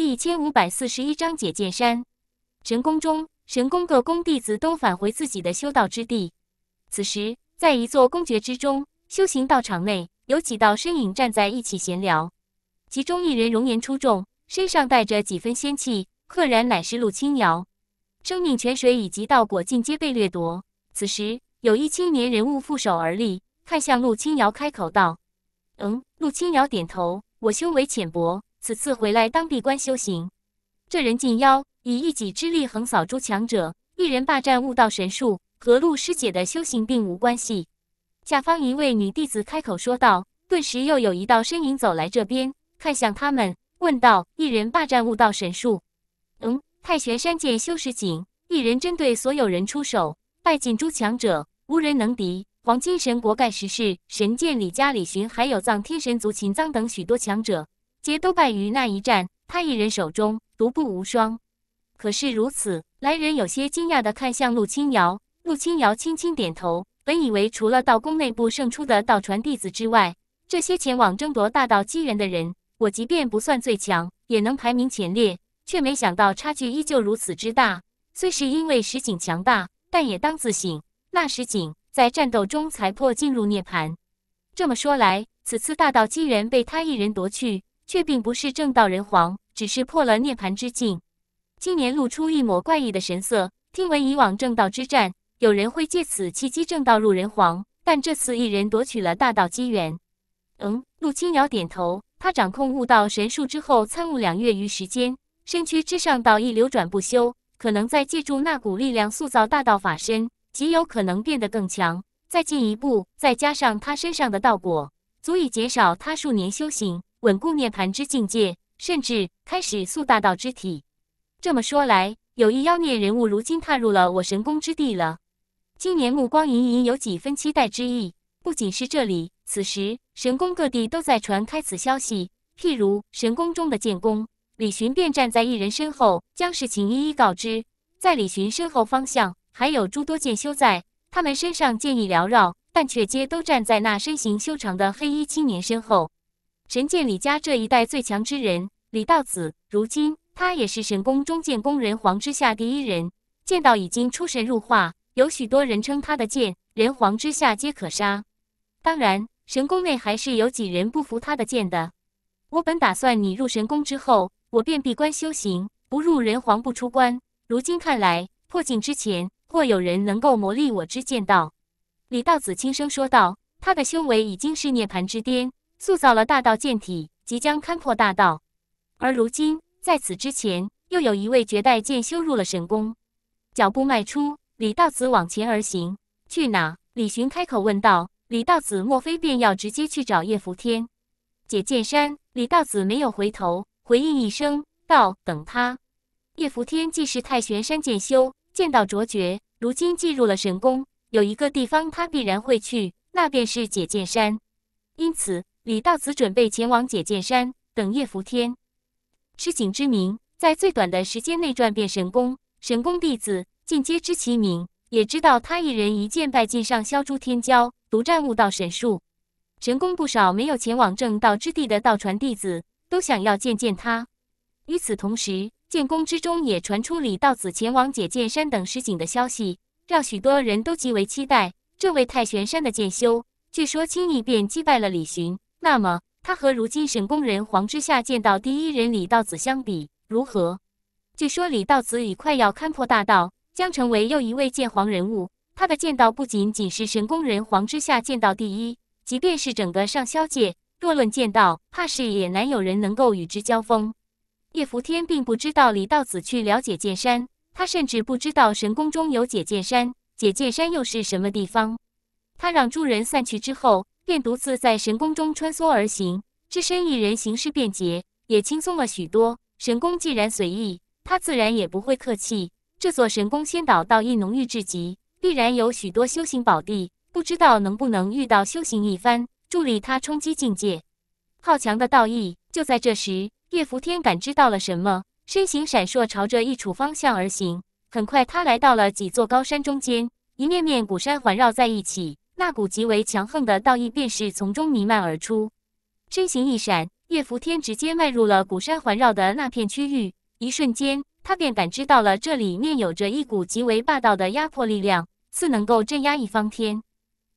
第一千五百四十一章解剑山。神宫中，神宫各宫弟子都返回自己的修道之地。此时，在一座公爵之中修行道场内，有几道身影站在一起闲聊。其中一人容颜出众，身上带着几分仙气，赫然乃是陆青瑶。生命泉水以及道果尽皆被掠夺。此时，有一青年人物负手而立，看向陆青瑶，开口道：“嗯。”陆青瑶点头：“我修为浅薄。”此次回来当闭关修行，这人近妖，以一己之力横扫诸强者，一人霸占悟道神术，和陆师姐的修行并无关系。下方一位女弟子开口说道，顿时又有一道身影走来，这边看向他们，问道：“一人霸占悟道神术，嗯，太玄山剑修士井，一人针对所有人出手，败尽诸强者，无人能敌。黄金神国盖世氏、神剑李家李寻，还有藏天神族秦藏等许多强者。”皆都败于那一战，他一人手中独步无双。可是如此，来人有些惊讶的看向陆清瑶，陆清瑶轻轻点头。本以为除了道宫内部胜出的道传弟子之外，这些前往争夺大道机缘的人，我即便不算最强，也能排名前列，却没想到差距依旧如此之大。虽是因为石井强大，但也当自省。那石井在战斗中才破进入涅盘。这么说来，此次大道机缘被他一人夺去。却并不是正道人皇，只是破了涅槃之境。青年露出一抹怪异的神色，听闻以往正道之战，有人会借此契机正道入人皇，但这次一人夺取了大道机缘。嗯，陆青鸟点头，他掌控悟道神术之后，参悟两月余时间，身躯之上道意流转不休，可能在借助那股力量塑造大道法身，极有可能变得更强。再进一步，再加上他身上的道果，足以减少他数年修行。稳固涅槃之境界，甚至开始塑大道之体。这么说来，有一妖孽人物如今踏入了我神宫之地了。青年目光隐隐有几分期待之意。不仅是这里，此时神宫各地都在传开此消息。譬如神宫中的剑宫，李寻便站在一人身后，将事情一一告知。在李寻身后方向，还有诸多剑修在，他们身上剑意缭绕，但却皆都站在那身形修长的黑衣青年身后。神剑李家这一代最强之人李道子，如今他也是神宫中剑功人皇之下第一人，剑道已经出神入化，有许多人称他的剑人皇之下皆可杀。当然，神宫内还是有几人不服他的剑的。我本打算你入神宫之后，我便闭关修行，不入人皇不出关。如今看来，破境之前或有人能够磨砺我之剑道。”李道子轻声说道。他的修为已经是涅槃之巅。塑造了大道剑体，即将勘破大道。而如今，在此之前，又有一位绝代剑修入了神功。脚步迈出，李道子往前而行。去哪？李寻开口问道：“李道子，莫非便要直接去找叶福天？”解剑山。李道子没有回头，回应一声道：“等他。”叶福天既是太玄山剑修，剑道卓绝，如今进入了神宫，有一个地方他必然会去，那便是解剑山。因此。李道子准备前往解剑山等叶伏天师景之名，在最短的时间内传遍神宫，神宫弟子尽皆知其名，也知道他一人一剑拜尽上霄诸天骄，独占悟道神术。神宫不少没有前往正道之地的道传弟子，都想要见见他。与此同时，剑宫之中也传出李道子前往解剑山等实景的消息，让许多人都极为期待。这位太玄山的剑修，据说轻易便击败了李寻。那么他和如今神宫人皇之下剑道第一人李道子相比如何？据说李道子已快要勘破大道，将成为又一位剑皇人物。他的剑道不仅仅是神宫人皇之下剑道第一，即便是整个上霄界，若论剑道，怕是也难有人能够与之交锋。叶伏天并不知道李道子去了解剑山，他甚至不知道神宫中有解剑山，解剑山又是什么地方。他让诸人散去之后。便独自在神宫中穿梭而行，只身一人行事便捷，也轻松了许多。神宫既然随意，他自然也不会客气。这座神宫仙岛道义浓郁至极，必然有许多修行宝地，不知道能不能遇到修行一番，助力他冲击境界。好强的道义！就在这时，叶福天感知到了什么，身形闪烁，朝着一处方向而行。很快，他来到了几座高山中间，一面面古山环绕在一起。那股极为强横的道意便是从中弥漫而出，身形一闪，叶拂天直接迈入了古山环绕的那片区域。一瞬间，他便感知到了这里面有着一股极为霸道的压迫力量，似能够镇压一方天。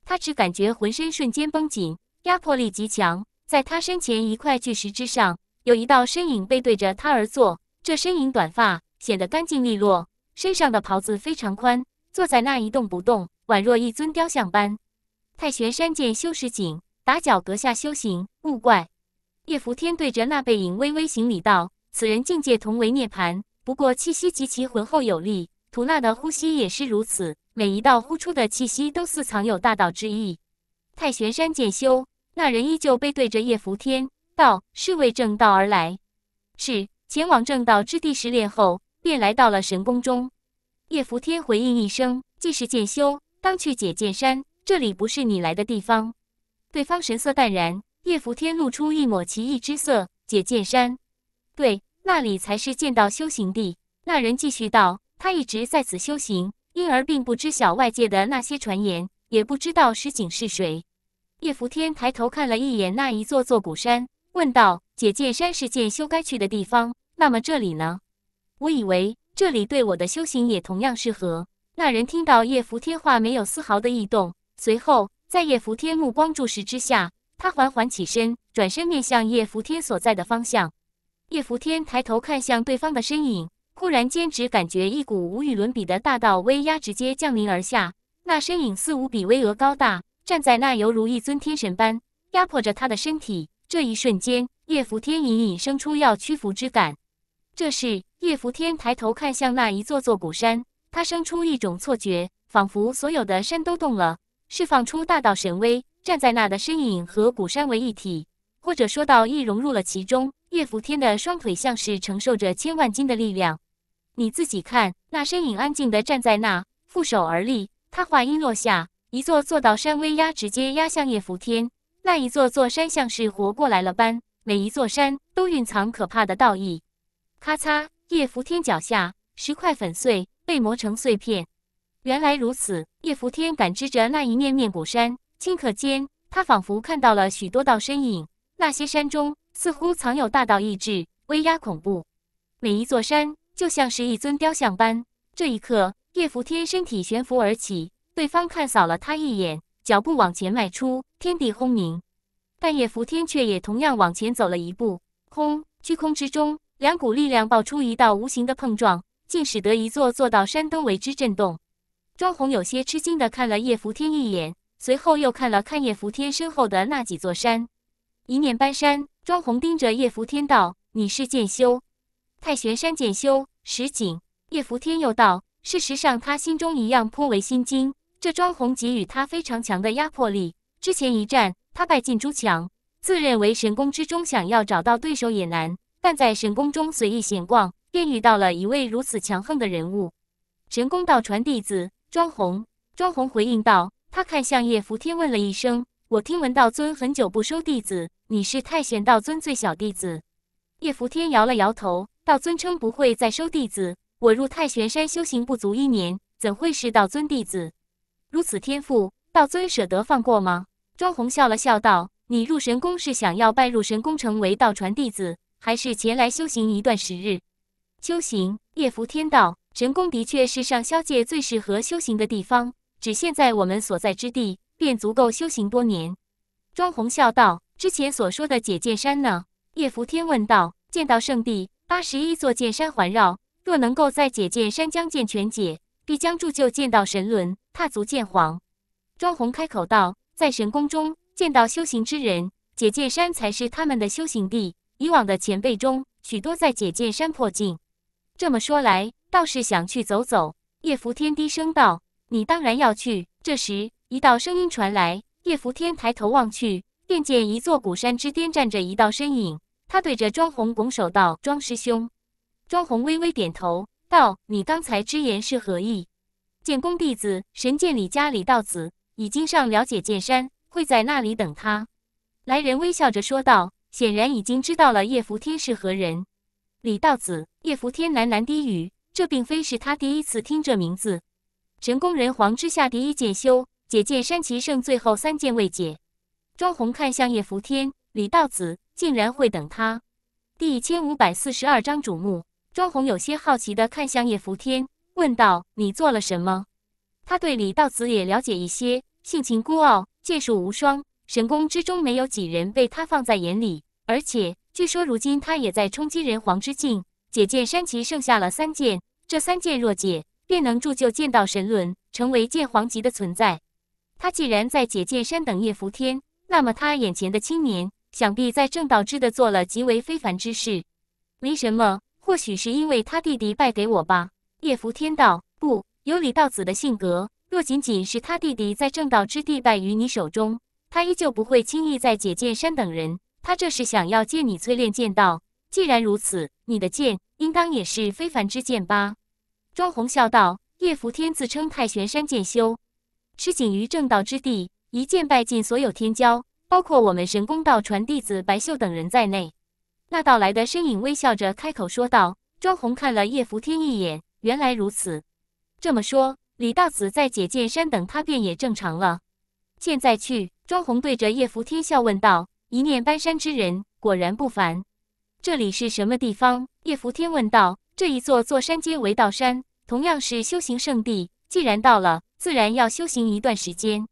他只感觉浑身瞬间绷紧，压迫力极强。在他身前一块巨石之上，有一道身影背对着他而坐，这身影短发，显得干净利落，身上的袍子非常宽，坐在那一动不动，宛若一尊雕像般。太玄山见修石井打搅阁下修行，勿怪。叶福天对着那背影微微行礼道：“此人境界同为涅槃，不过气息极其浑厚有力。吐纳的呼吸也是如此，每一道呼出的气息都似藏有大道之意。”太玄山剑修，那人依旧背对着叶福天道：“是为正道而来。”“是，前往正道之地试炼后，便来到了神宫中。”叶福天回应一声：“既是剑修，当去解剑山。”这里不是你来的地方，对方神色淡然。叶福天露出一抹奇异之色。解剑山，对，那里才是剑道修行地。那人继续道：“他一直在此修行，因而并不知晓外界的那些传言，也不知道石井是谁。”叶福天抬头看了一眼那一座座古山，问道：“解剑山是剑修该去的地方，那么这里呢？我以为这里对我的修行也同样适合。”那人听到叶福天话，没有丝毫的异动。随后，在叶福天目光注视之下，他缓缓起身，转身面向叶福天所在的方向。叶福天抬头看向对方的身影，忽然间只感觉一股无与伦比的大道威压直接降临而下，那身影似无比巍峨高大，站在那犹如一尊天神般压迫着他的身体。这一瞬间，叶福天隐隐生出要屈服之感。这时，叶福天抬头看向那一座座古山，他生出一种错觉，仿佛所有的山都动了。释放出大道神威，站在那的身影和古山为一体，或者说道意融入了其中。叶福天的双腿像是承受着千万斤的力量，你自己看，那身影安静地站在那，负手而立。他话音落下，一座座道山威压直接压向叶福天，那一座座山像是活过来了般，每一座山都蕴藏可怕的道意。咔嚓，叶福天脚下石块粉碎，被磨成碎片。原来如此，叶拂天感知着那一面面古山，顷刻间，他仿佛看到了许多道身影。那些山中似乎藏有大道意志，威压恐怖。每一座山就像是一尊雕像般。这一刻，叶拂天身体悬浮而起，对方看扫了他一眼，脚步往前迈出，天地轰鸣。但叶拂天却也同样往前走了一步。空虚空之中，两股力量爆出一道无形的碰撞，竟使得一座座道山都为之震动。庄红有些吃惊的看了叶福天一眼，随后又看了看叶福天身后的那几座山。一念搬山，庄红盯着叶福天道：“你是剑修？太玄山剑修石井。”叶福天又道：“事实上，他心中一样颇为心惊。这庄红给予他非常强的压迫力。之前一战，他败进朱强，自认为神功之中想要找到对手也难，但在神功中随意闲逛，便遇到了一位如此强横的人物——神功道传弟子。”庄红，庄红回应道：“他看向叶扶天，问了一声：‘我听闻道尊很久不收弟子，你是太玄道尊最小弟子？’”叶扶天摇了摇头：“道尊称不会再收弟子，我入太玄山修行不足一年，怎会是道尊弟子？如此天赋，道尊舍得放过吗？”庄红笑了笑道：“你入神宫是想要拜入神宫成为道传弟子，还是前来修行一段时日？”修行，叶扶天道。神宫的确是上霄界最适合修行的地方，只现在我们所在之地便足够修行多年。庄红笑道：“之前所说的解剑山呢？”叶伏天问道：“剑道圣地，八十一座剑山环绕，若能够在解剑山将剑全解，必将铸就剑道神轮，踏足剑皇。”庄红开口道：“在神宫中，剑道修行之人，解剑山才是他们的修行地。以往的前辈中，许多在解剑山破境。这么说来。”倒是想去走走，叶福天低声道：“你当然要去。”这时，一道声音传来，叶福天抬头望去，便见一座古山之巅站着一道身影。他对着庄红拱手道：“庄师兄。”庄红微微点头道：“你刚才之言是何意？”“剑功弟子神剑李家李道子已经上了解剑山，会在那里等他。”来人微笑着说道，显然已经知道了叶福天是何人。李道子，叶福天喃喃低语。这并非是他第一次听这名字。神功人皇之下，第一剑修，解剑山奇胜最后三剑未解。庄红看向叶福天，李道子竟然会等他。第一千五百四十二章瞩目。庄红有些好奇的看向叶福天，问道：“你做了什么？”他对李道子也了解一些，性情孤傲，剑术无双，神功之中没有几人被他放在眼里。而且据说如今他也在冲击人皇之境。解剑山奇剩下了三剑，这三剑若解，便能铸就剑道神轮，成为剑皇级的存在。他既然在解剑山等叶扶天，那么他眼前的青年，想必在正道之的做了极为非凡之事。为什么？或许是因为他弟弟败给我吧？叶扶天道：“不，有李道子的性格，若仅仅是他弟弟在正道之地败于你手中，他依旧不会轻易在解剑山等人。他这是想要借你淬炼剑道。”既然如此，你的剑应当也是非凡之剑吧？”庄红笑道。叶伏天自称太玄山剑修，吃谨于正道之地，一剑败尽所有天骄，包括我们神功道传弟子白秀等人在内。那到来的身影微笑着开口说道。庄红看了叶伏天一眼，原来如此。这么说，李大子在解剑山等他便也正常了。现在去。庄红对着叶伏天笑问道：“一念搬山之人，果然不凡。”这里是什么地方？叶福天问道。这一座座山皆为道山，同样是修行圣地。既然到了，自然要修行一段时间。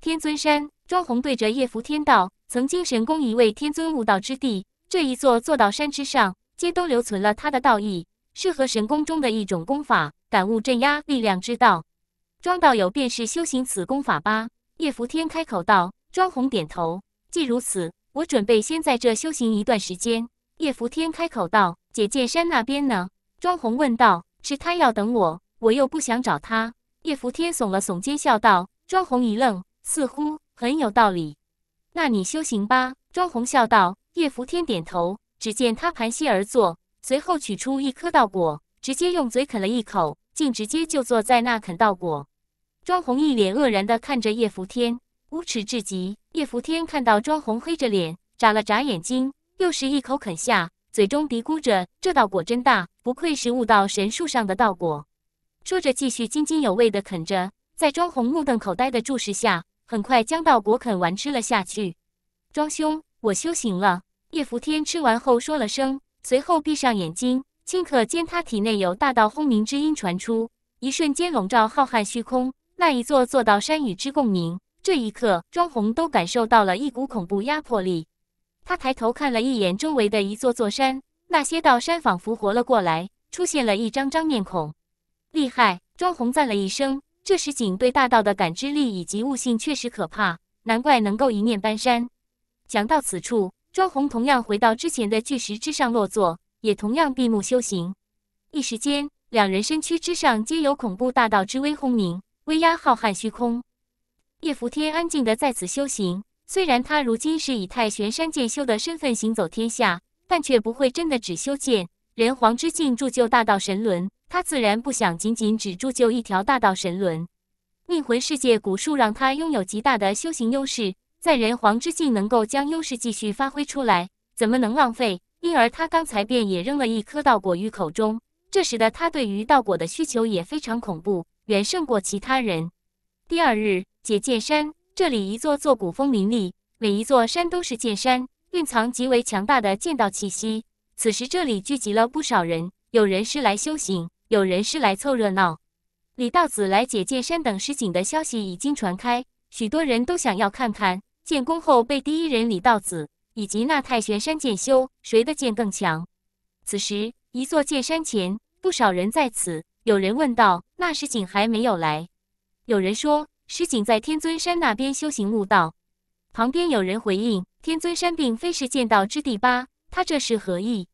天尊山，庄宏对着叶福天道：“曾经神功一位天尊悟道之地，这一座座道山之上，皆都留存了他的道义，是和神功中的一种功法，感悟镇压力量之道。庄道友便是修行此功法吧？”叶福天开口道。庄宏点头。既如此，我准备先在这修行一段时间。叶福天开口道：“姐姐山那边呢？”庄红问道。“是他要等我，我又不想找他。”叶福天耸了耸肩，笑道。庄红一愣，似乎很有道理。“那你修行吧。”庄红笑道。叶福天点头。只见他盘膝而坐，随后取出一颗稻果，直接用嘴啃了一口，竟直接就坐在那啃稻果。庄红一脸愕然地看着叶福天，无耻至极。叶福天看到庄红黑着脸，眨了眨眼睛。又是一口啃下，嘴中嘀咕着：“这道果真大，不愧是悟道神树上的道果。”说着，继续津津有味地啃着。在庄红目瞪口呆的注视下，很快将道果啃完吃了下去。庄兄，我修行了。叶伏天吃完后说了声，随后闭上眼睛。顷刻间，他体内有大道轰鸣之音传出，一瞬间笼罩浩瀚虚空，那一座座道山与之共鸣。这一刻，庄红都感受到了一股恐怖压迫力。他抬头看了一眼周围的一座座山，那些道山仿佛活了过来，出现了一张张面孔。厉害，庄红赞了一声。这石井对大道的感知力以及悟性确实可怕，难怪能够一念搬山。讲到此处，庄红同样回到之前的巨石之上落座，也同样闭目修行。一时间，两人身躯之上皆有恐怖大道之威轰鸣，威压浩瀚虚空。叶扶天安静的在此修行。虽然他如今是以太玄山剑修的身份行走天下，但却不会真的只修剑。人皇之境铸就大道神轮，他自然不想仅仅只铸就一条大道神轮。命魂世界古树让他拥有极大的修行优势，在人皇之境能够将优势继续发挥出来，怎么能浪费？因而他刚才便也扔了一颗道果于口中。这时的他对于道果的需求也非常恐怖，远胜过其他人。第二日，解剑山。这里一座座古风林立，每一座山都是剑山，蕴藏极为强大的剑道气息。此时，这里聚集了不少人，有人是来修行，有人是来凑热闹。李道子来解剑山等石景的消息已经传开，许多人都想要看看建功后被第一人李道子以及那太玄山剑修谁的剑更强。此时，一座剑山前，不少人在此。有人问道：“那石井还没有来？”有人说。石井在天尊山那边修行悟道，旁边有人回应：“天尊山并非是剑道之地吧？”他这是何意？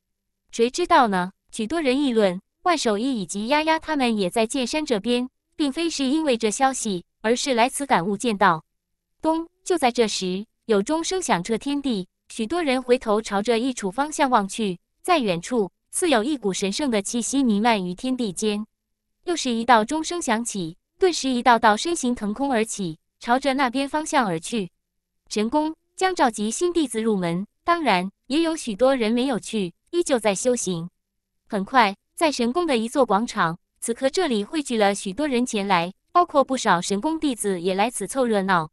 谁知道呢？许多人议论。万守义以及丫丫他们也在剑山这边，并非是因为这消息，而是来此感悟剑道。咚！就在这时，有钟声响彻天地，许多人回头朝着一处方向望去，在远处似有一股神圣的气息弥漫于天地间。又是一道钟声响起。顿时，一道道身形腾空而起，朝着那边方向而去。神宫将召集新弟子入门，当然也有许多人没有去，依旧在修行。很快，在神宫的一座广场，此刻这里汇聚了许多人前来，包括不少神宫弟子也来此凑热闹。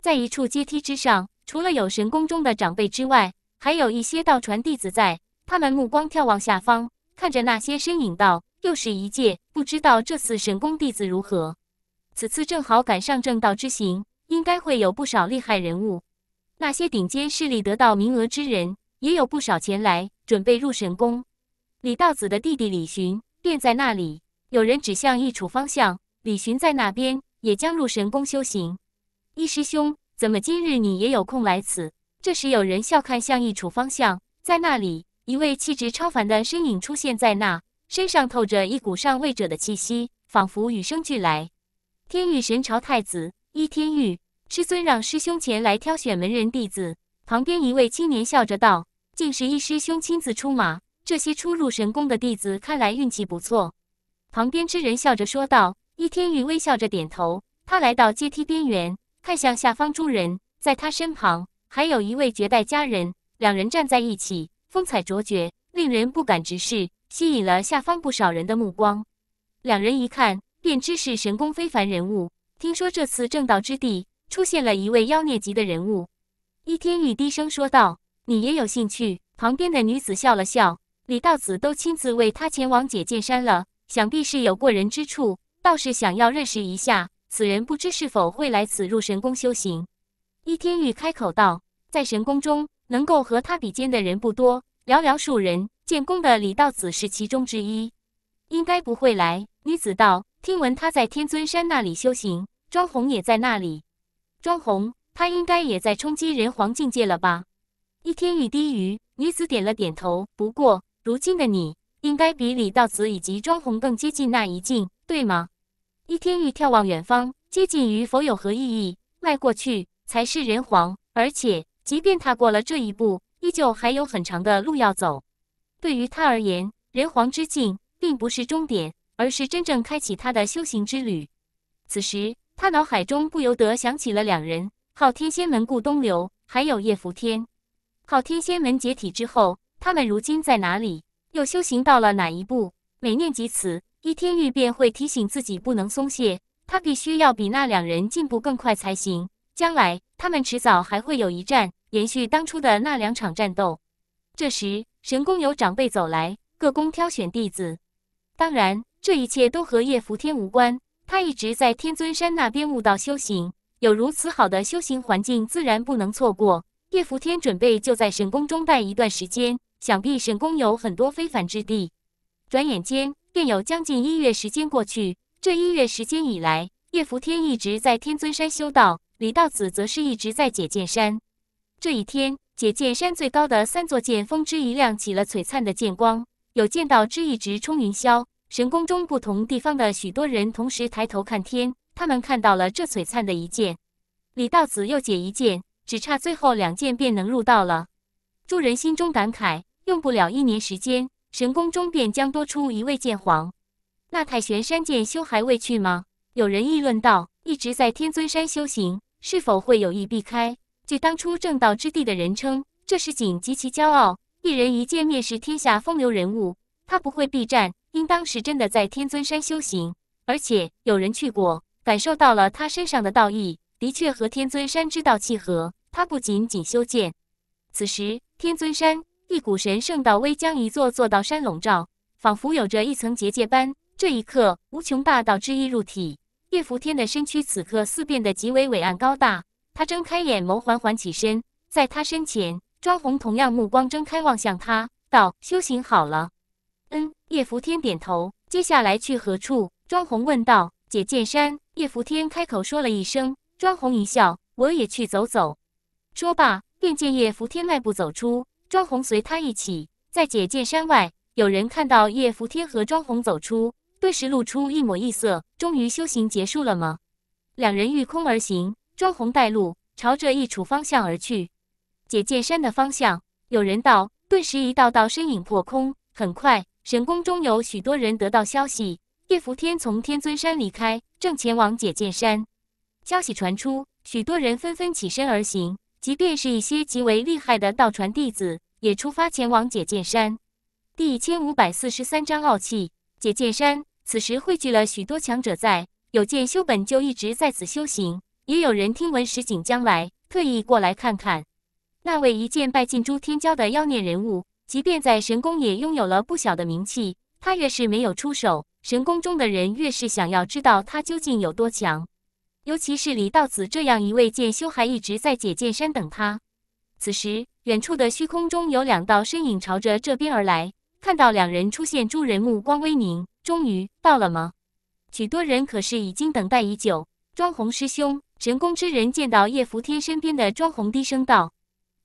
在一处阶梯之上，除了有神宫中的长辈之外，还有一些道传弟子在，他们目光眺望下方，看着那些身影道。又是一届，不知道这次神功弟子如何。此次正好赶上正道之行，应该会有不少厉害人物。那些顶尖势力得到名额之人，也有不少前来准备入神宫。李道子的弟弟李寻便在那里，有人指向一处方向，李寻在那边也将入神宫修行。一师兄，怎么今日你也有空来此？这时有人笑看向一处方向，在那里，一位气质超凡的身影出现在那。身上透着一股上位者的气息，仿佛与生俱来。天域神朝太子伊天域，师尊让师兄前来挑选门人弟子。旁边一位青年笑着道：“竟是一师兄亲自出马，这些初入神宫的弟子看来运气不错。”旁边之人笑着说道。伊天域微笑着点头。他来到阶梯边缘，看向下方诸人。在他身旁还有一位绝代佳人，两人站在一起，风采卓绝，令人不敢直视。吸引了下方不少人的目光。两人一看，便知是神功非凡人物。听说这次正道之地出现了一位妖孽级的人物，伊天玉低声说道：“你也有兴趣？”旁边的女子笑了笑：“李道子都亲自为他前往解剑山了，想必是有过人之处，倒是想要认识一下此人，不知是否会来此入神功修行。”伊天玉开口道：“在神宫中，能够和他比肩的人不多，寥寥数人。”建功的李道子是其中之一，应该不会来。女子道：“听闻他在天尊山那里修行，庄红也在那里。庄红，他应该也在冲击人皇境界了吧？”一天宇低语。女子点了点头。不过，如今的你，应该比李道子以及庄红更接近那一境，对吗？一天宇眺望远方，接近与否有何意义？迈过去才是人皇，而且，即便踏过了这一步，依旧还有很长的路要走。对于他而言，人皇之境并不是终点，而是真正开启他的修行之旅。此时，他脑海中不由得想起了两人：昊天仙门顾东流，还有叶福天。昊天仙门解体之后，他们如今在哪里？又修行到了哪一步？每念及此，一天玉便会提醒自己不能松懈，他必须要比那两人进步更快才行。将来，他们迟早还会有一战，延续当初的那两场战斗。这时。神宫有长辈走来，各宫挑选弟子。当然，这一切都和叶福天无关，他一直在天尊山那边悟道修行。有如此好的修行环境，自然不能错过。叶福天准备就在神宫中待一段时间，想必神宫有很多非凡之地。转眼间，便有将近一月时间过去。这一月时间以来，叶福天一直在天尊山修道，李道子则是一直在解剑山。这一天。解剑山最高的三座剑峰之一亮起了璀璨的剑光，有剑道之一直冲云霄。神宫中不同地方的许多人同时抬头看天，他们看到了这璀璨的一剑。李道子又解一剑，只差最后两剑便能入道了。诸人心中感慨，用不了一年时间，神宫中便将多出一位剑皇。那太玄山剑修还未去吗？有人议论道，一直在天尊山修行，是否会有意避开？据当初正道之地的人称，这是景极其骄傲，一人一剑灭世天下风流人物。他不会避战，应当是真的在天尊山修行。而且有人去过，感受到了他身上的道义，的确和天尊山之道契合。他不仅仅修剑。此时，天尊山一股神圣道威将一座座道山笼罩，仿佛有着一层结界般。这一刻，无穷大道之意入体，叶福天的身躯此刻似变得极为伟岸高大。他睁开眼眸，缓缓起身，在他身前，庄红同样目光睁开，望向他，道：“修行好了。”嗯，叶福天点头。接下来去何处？庄红问道。解剑山。叶福天开口说了一声。庄红一笑：“我也去走走。”说罢，便见叶福天迈步走出。庄红随他一起，在解剑山外，有人看到叶福天和庄红走出，顿时露出一抹异色。终于修行结束了吗？两人御空而行。庄红带路，朝着一处方向而去。解剑山的方向，有人道，顿时一道道身影破空。很快，神宫中有许多人得到消息：叶伏天从天尊山离开，正前往解剑山。消息传出，许多人纷纷起身而行。即便是一些极为厉害的道传弟子，也出发前往解剑山。第一千五百四十三章傲气。解剑山此时汇聚了许多强者，在有剑修本就一直在此修行。也有人听闻石井将来，特意过来看看那位一剑拜尽诸天骄的妖孽人物，即便在神宫也拥有了不小的名气。他越是没有出手，神宫中的人越是想要知道他究竟有多强。尤其是李道子这样一位剑修，还一直在解剑山等他。此时，远处的虚空中有两道身影朝着这边而来，看到两人出现，诸人目光微凝。终于到了吗？许多人可是已经等待已久。庄宏师兄。神宫之人见到叶福天身边的庄红，低声道：“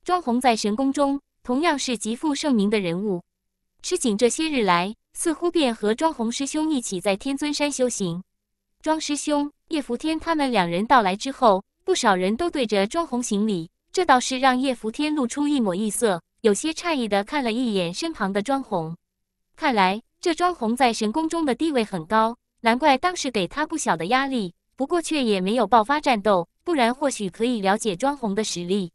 庄红在神宫中同样是极负盛名的人物。师锦这些日来，似乎便和庄红师兄一起在天尊山修行。庄师兄，叶福天他们两人到来之后，不少人都对着庄红行礼，这倒是让叶福天露出一抹异色，有些诧异的看了一眼身旁的庄红。看来这庄红在神宫中的地位很高，难怪当时给他不小的压力。”不过却也没有爆发战斗，不然或许可以了解庄红的实力。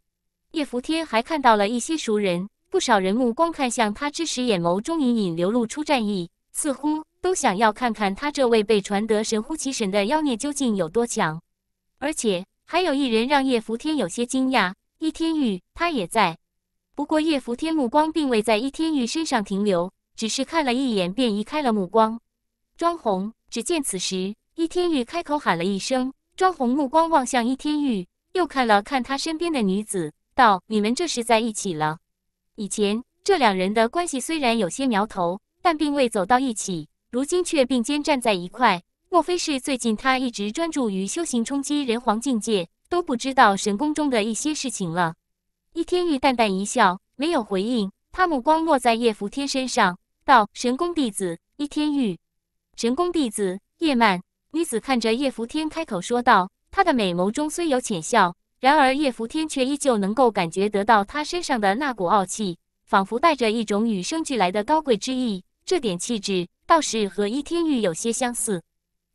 叶福天还看到了一些熟人，不少人目光看向他之时，眼眸中隐隐流露出战意，似乎都想要看看他这位被传得神乎其神的妖孽究竟有多强。而且还有一人让叶福天有些惊讶，叶天玉他也在。不过叶福天目光并未在叶天玉身上停留，只是看了一眼便移开了目光。庄红只见此时。易天玉开口喊了一声，庄红目光望向易天玉，又看了看他身边的女子，道：“你们这是在一起了？以前这两人的关系虽然有些苗头，但并未走到一起。如今却并肩站在一块，莫非是最近他一直专注于修行，冲击人皇境界，都不知道神宫中的一些事情了？”易天玉淡淡一笑，没有回应。他目光落在叶扶天身上，道：“神宫弟子易天玉。”神宫弟子叶曼。”女子看着叶福天，开口说道：“她的美眸中虽有浅笑，然而叶福天却依旧能够感觉得到她身上的那股傲气，仿佛带着一种与生俱来的高贵之意。这点气质倒是和伊天玉有些相似，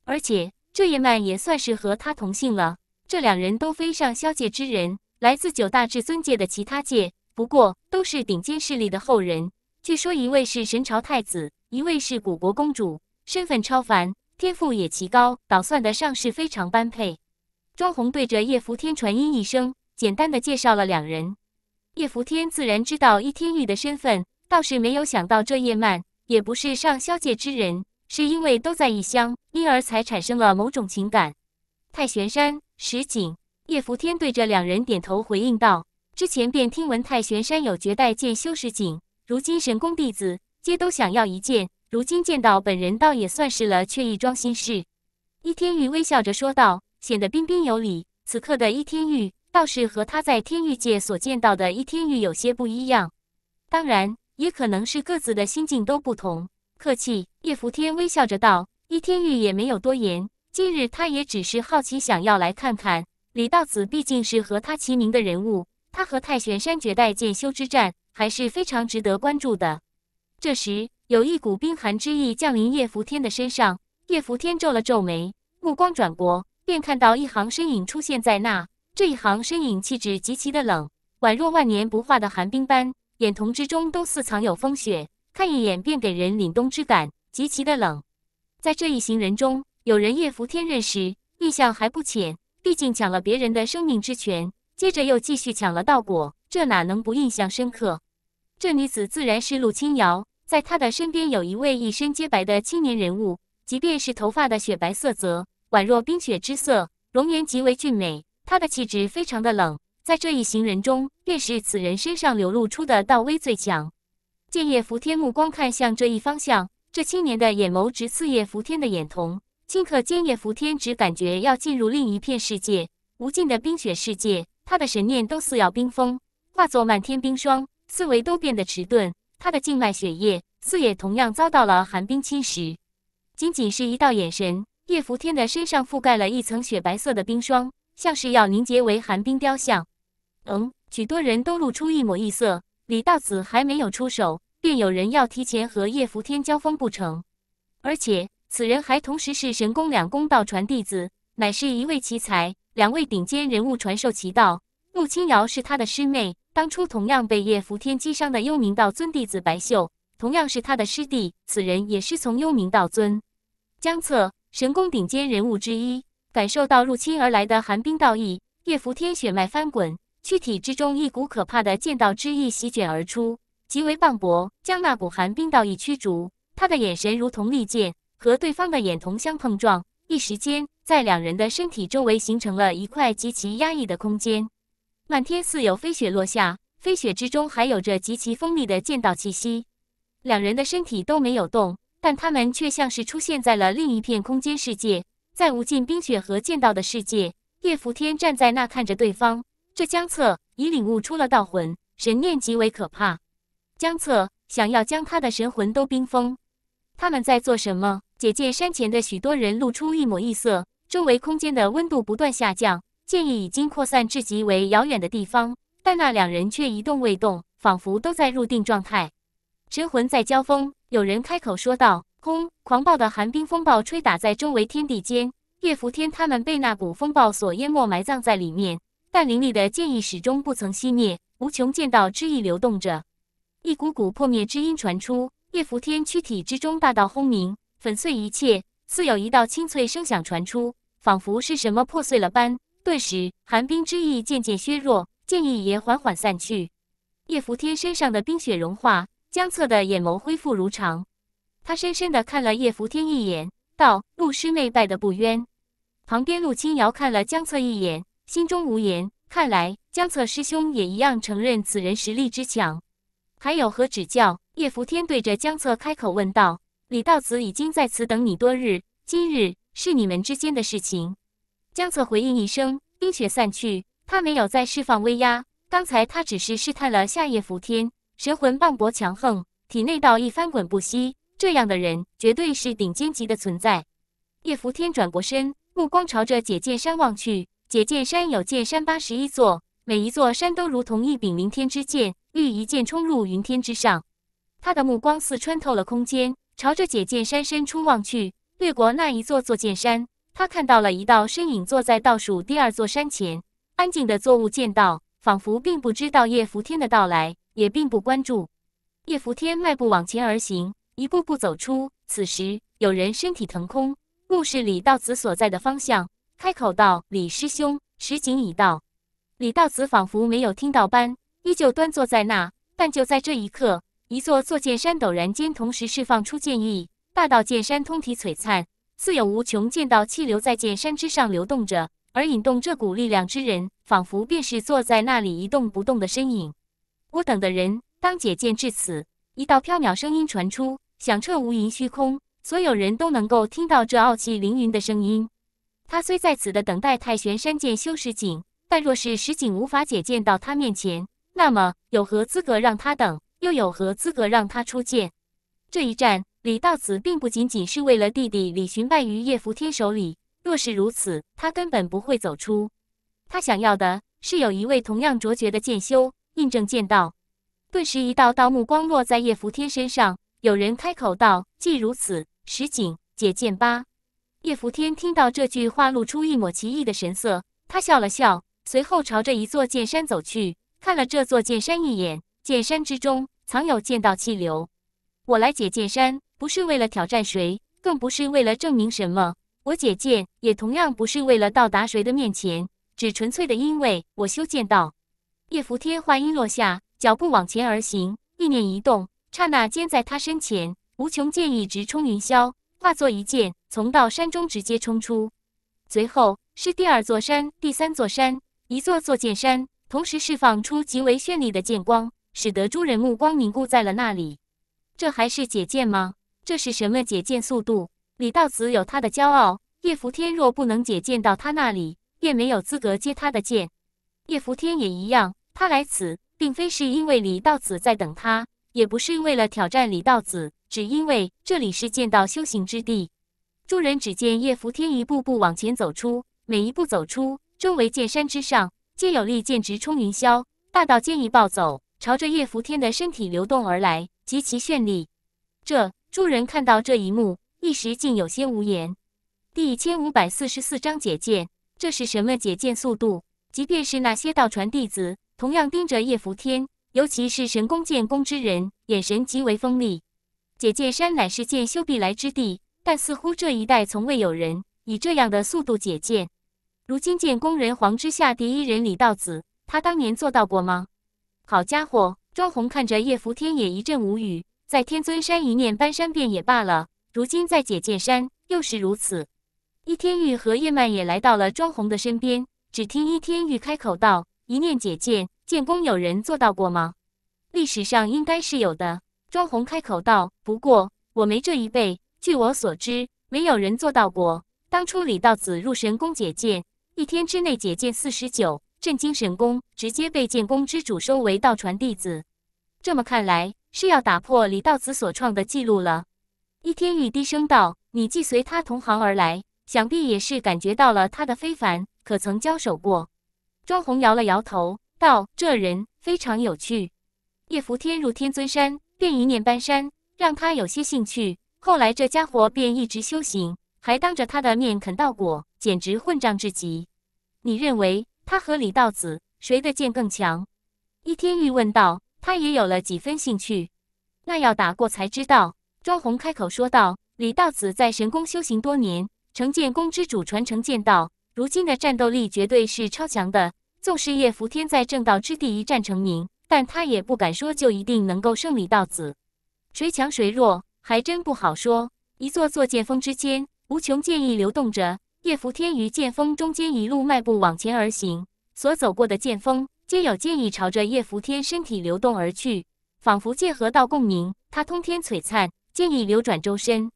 而且这叶曼也算是和他同姓了。这两人都非上霄界之人，来自九大至尊界的其他界，不过都是顶尖势力的后人。据说一位是神朝太子，一位是古国公主，身份超凡。”天赋也极高，倒算得上是非常般配。庄红对着叶福天传音一声，简单的介绍了两人。叶福天自然知道易天玉的身份，倒是没有想到这叶曼也不是上霄界之人，是因为都在异乡，因而才产生了某种情感。太玄山石井，叶福天对着两人点头回应道：“之前便听闻太玄山有绝代剑修石井，如今神宫弟子皆都想要一剑。”如今见到本人，倒也算是了却一桩心事。易天玉微笑着说道，显得彬彬有礼。此刻的易天玉倒是和他在天域界所见到的易天玉有些不一样，当然也可能是各自的心境都不同。客气，叶拂天微笑着道。易天玉也没有多言，今日他也只是好奇，想要来看看李道子，毕竟是和他齐名的人物，他和太玄山绝代剑修之战还是非常值得关注的。这时。有一股冰寒之意降临叶伏天的身上，叶伏天皱了皱眉，目光转过，便看到一行身影出现在那。这一行身影气质极其的冷，宛若万年不化的寒冰般，眼瞳之中都似藏有风雪，看一眼便给人凛冬之感，极其的冷。在这一行人中，有人叶伏天认识，印象还不浅。毕竟抢了别人的生命之泉，接着又继续抢了道果，这哪能不印象深刻？这女子自然是陆青瑶。在他的身边有一位一身洁白的青年人物，即便是头发的雪白色泽，宛若冰雪之色，容颜极为俊美。他的气质非常的冷，在这一行人中，便是此人身上流露出的道威最强。见叶伏天目光看向这一方向，这青年的眼眸直刺叶伏天的眼瞳，顷刻间，叶伏天只感觉要进入另一片世界，无尽的冰雪世界，他的神念都似要冰封，化作漫天冰霜，思维都变得迟钝。他的静脉血液，似也同样遭到了寒冰侵蚀。仅仅是一道眼神，叶伏天的身上覆盖了一层雪白色的冰霜，像是要凝结为寒冰雕像。嗯，许多人都露出一抹异色。李道子还没有出手，便有人要提前和叶伏天交锋不成？而且此人还同时是神功两宫道传弟子，乃是一位奇才。两位顶尖人物传授其道，穆青瑶是他的师妹。当初同样被叶福天击伤的幽冥道尊弟子白秀，同样是他的师弟。此人也是从幽冥道尊、江策神功顶尖人物之一，感受到入侵而来的寒冰道意，叶福天血脉翻滚，躯体之中一股可怕的剑道之意席卷而出，极为磅礴，将那股寒冰道意驱逐。他的眼神如同利剑，和对方的眼瞳相碰撞，一时间，在两人的身体周围形成了一块极其压抑的空间。漫天似有飞雪落下，飞雪之中还有着极其锋利的剑道气息。两人的身体都没有动，但他们却像是出现在了另一片空间世界，在无尽冰雪和剑道的世界。叶伏天站在那看着对方，这江策已领悟出了道魂，神念极为可怕。江策想要将他的神魂都冰封。他们在做什么？姐姐山前的许多人露出一抹异色，周围空间的温度不断下降。剑意已经扩散至极为遥远的地方，但那两人却一动未动，仿佛都在入定状态，神魂在交锋。有人开口说道：“空！”狂暴的寒冰风暴吹打在周围天地间，叶拂天他们被那股风暴所淹没，埋葬在里面。但灵力的剑意始终不曾熄灭，无穷剑道之意流动着，一股股破灭之音传出。叶拂天躯体之中大道轰鸣，粉碎一切，似有一道清脆声响传出，仿佛是什么破碎了般。顿时，寒冰之意渐渐削弱，剑意也缓缓散去。叶扶天身上的冰雪融化，江策的眼眸恢复如常。他深深地看了叶扶天一眼，道：“陆师妹败得不冤。”旁边陆清瑶看了江策一眼，心中无言。看来江策师兄也一样承认此人实力之强。还有何指教？叶扶天对着江策开口问道：“李道子已经在此等你多日，今日是你们之间的事情。”江策回应一声，冰雪散去，他没有再释放威压。刚才他只是试探了夏夜伏天，神魂磅礴强横，体内道义翻滚不息。这样的人，绝对是顶尖级的存在。叶伏天转过身，目光朝着解剑山望去。解剑山有剑山八十一座，每一座山都如同一柄凌天之剑，欲一剑冲入云天之上。他的目光似穿透了空间，朝着解剑山深处望去，掠过那一座座剑山。他看到了一道身影坐在倒数第二座山前，安静的坐物见道，仿佛并不知道叶福天的到来，也并不关注。叶福天迈步往前而行，一步步走出。此时，有人身体腾空，目视李道子所在的方向，开口道：“李师兄，石井已到。”李道子仿佛没有听到般，依旧端坐在那。但就在这一刻，一座座剑山陡然间同时释放出剑意，大道剑山通体璀璨。似有无穷剑道气流在剑山之上流动着，而引动这股力量之人，仿佛便是坐在那里一动不动的身影。我等的人当解剑至此，一道飘渺声音传出，响彻无垠虚空，所有人都能够听到这傲气凌云的声音。他虽在此的等待太玄山剑修石井，但若是石井无法解剑到他面前，那么有何资格让他等？又有何资格让他出剑？这一战，李道子并不仅仅是为了弟弟李寻败于叶福天手里。若是如此，他根本不会走出。他想要的是有一位同样卓绝的剑修印证剑道。顿时，一道道目光落在叶福天身上。有人开口道：“既如此，石井解剑八。”叶福天听到这句话，露出一抹奇异的神色。他笑了笑，随后朝着一座剑山走去。看了这座剑山一眼，剑山之中藏有剑道气流。我来解剑山，不是为了挑战谁，更不是为了证明什么。我解剑，也同样不是为了到达谁的面前，只纯粹的因为我修剑道。叶扶天话音落下，脚步往前而行，意念一动，刹那间在他身前，无穷剑意直冲云霄，化作一剑从道山中直接冲出。随后是第二座山，第三座山，一座座剑山同时释放出极为绚丽的剑光，使得诸人目光凝固在了那里。这还是解剑吗？这是什么解剑速度？李道子有他的骄傲，叶扶天若不能解剑到他那里，便没有资格接他的剑。叶扶天也一样，他来此并非是因为李道子在等他，也不是为了挑战李道子，只因为这里是剑道修行之地。众人只见叶扶天一步步往前走出，每一步走出，周围剑山之上皆有利剑直冲云霄，大道剑意暴走，朝着叶扶天的身体流动而来。极其绚丽，这诸人看到这一幕，一时竟有些无言。第一千五百四十四章解剑，这是什么解剑速度？即便是那些道传弟子，同样盯着叶福天，尤其是神功剑功之人，眼神极为锋利。解剑山乃是剑修必来之地，但似乎这一代从未有人以这样的速度解剑。如今剑工人皇之下第一人李道子，他当年做到过吗？好家伙！庄红看着叶福天，也一阵无语。在天尊山一念搬山便也罢了，如今在解剑山又是如此。伊天玉和叶曼也来到了庄红的身边，只听伊天玉开口道：“一念解剑，剑功有人做到过吗？历史上应该是有的。”庄红开口道：“不过我没这一辈，据我所知，没有人做到过。当初李道子入神功解剑，一天之内解剑四十九。”震惊神功直接被剑功之主收为道传弟子，这么看来是要打破李道子所创的记录了。易天宇低声道：“你既随他同行而来，想必也是感觉到了他的非凡，可曾交手过？”庄红摇了摇头道：“这人非常有趣。叶福天入天尊山，便一念搬山，让他有些兴趣。后来这家伙便一直修行，还当着他的面啃道果，简直混账至极。你认为？”他和李道子谁的剑更强？易天玉问道，他也有了几分兴趣。那要打过才知道。庄红开口说道：“李道子在神宫修行多年，承剑宫之主传承剑道，如今的战斗力绝对是超强的。纵使叶伏天在正道之地一战成名，但他也不敢说就一定能够胜李道子。谁强谁弱，还真不好说。”一座座剑峰之间，无穷剑意流动着。叶拂天于剑锋中间一路迈步往前而行，所走过的剑锋，皆有剑意朝着叶拂天身体流动而去，仿佛剑河道共鸣。他通天璀璨，剑意流转周身，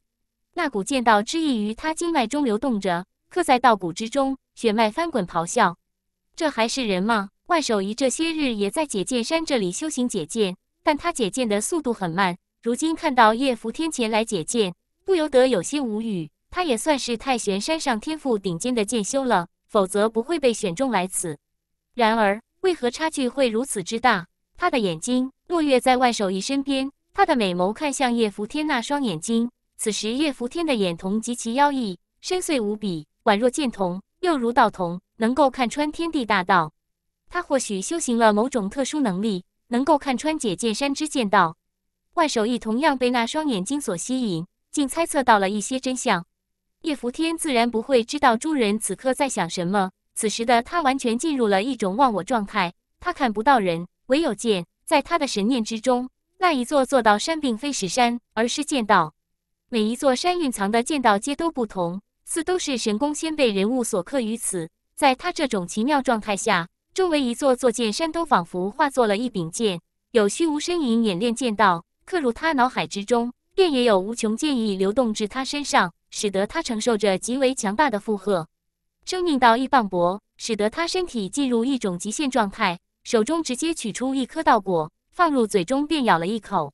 那股剑道之意于他经脉中流动着，刻在道骨之中，血脉翻滚咆哮。这还是人吗？万守仪这些日也在解剑山这里修行解剑，但他解剑的速度很慢。如今看到叶拂天前来解剑，不由得有些无语。他也算是太玄山上天赋顶尖的剑修了，否则不会被选中来此。然而，为何差距会如此之大？他的眼睛，落月在万守义身边，他的美眸看向叶伏天那双眼睛。此时，叶伏天的眼瞳极其妖异，深邃无比，宛若剑瞳，又如道瞳，能够看穿天地大道。他或许修行了某种特殊能力，能够看穿解剑山之剑道。万守义同样被那双眼睛所吸引，竟猜测到了一些真相。叶拂天自然不会知道诸人此刻在想什么。此时的他完全进入了一种忘我状态，他看不到人，唯有剑。在他的神念之中，那一座座道山并非是山，而是剑道。每一座山蕴藏的剑道皆都不同，似都是神功先辈人物所刻于此。在他这种奇妙状态下，周围一座座剑山都仿佛化作了一柄剑，有虚无身影演练剑道，刻入他脑海之中，便也有无穷剑意流动至他身上。使得他承受着极为强大的负荷，生命道一磅礴，使得他身体进入一种极限状态。手中直接取出一颗道果，放入嘴中便咬了一口。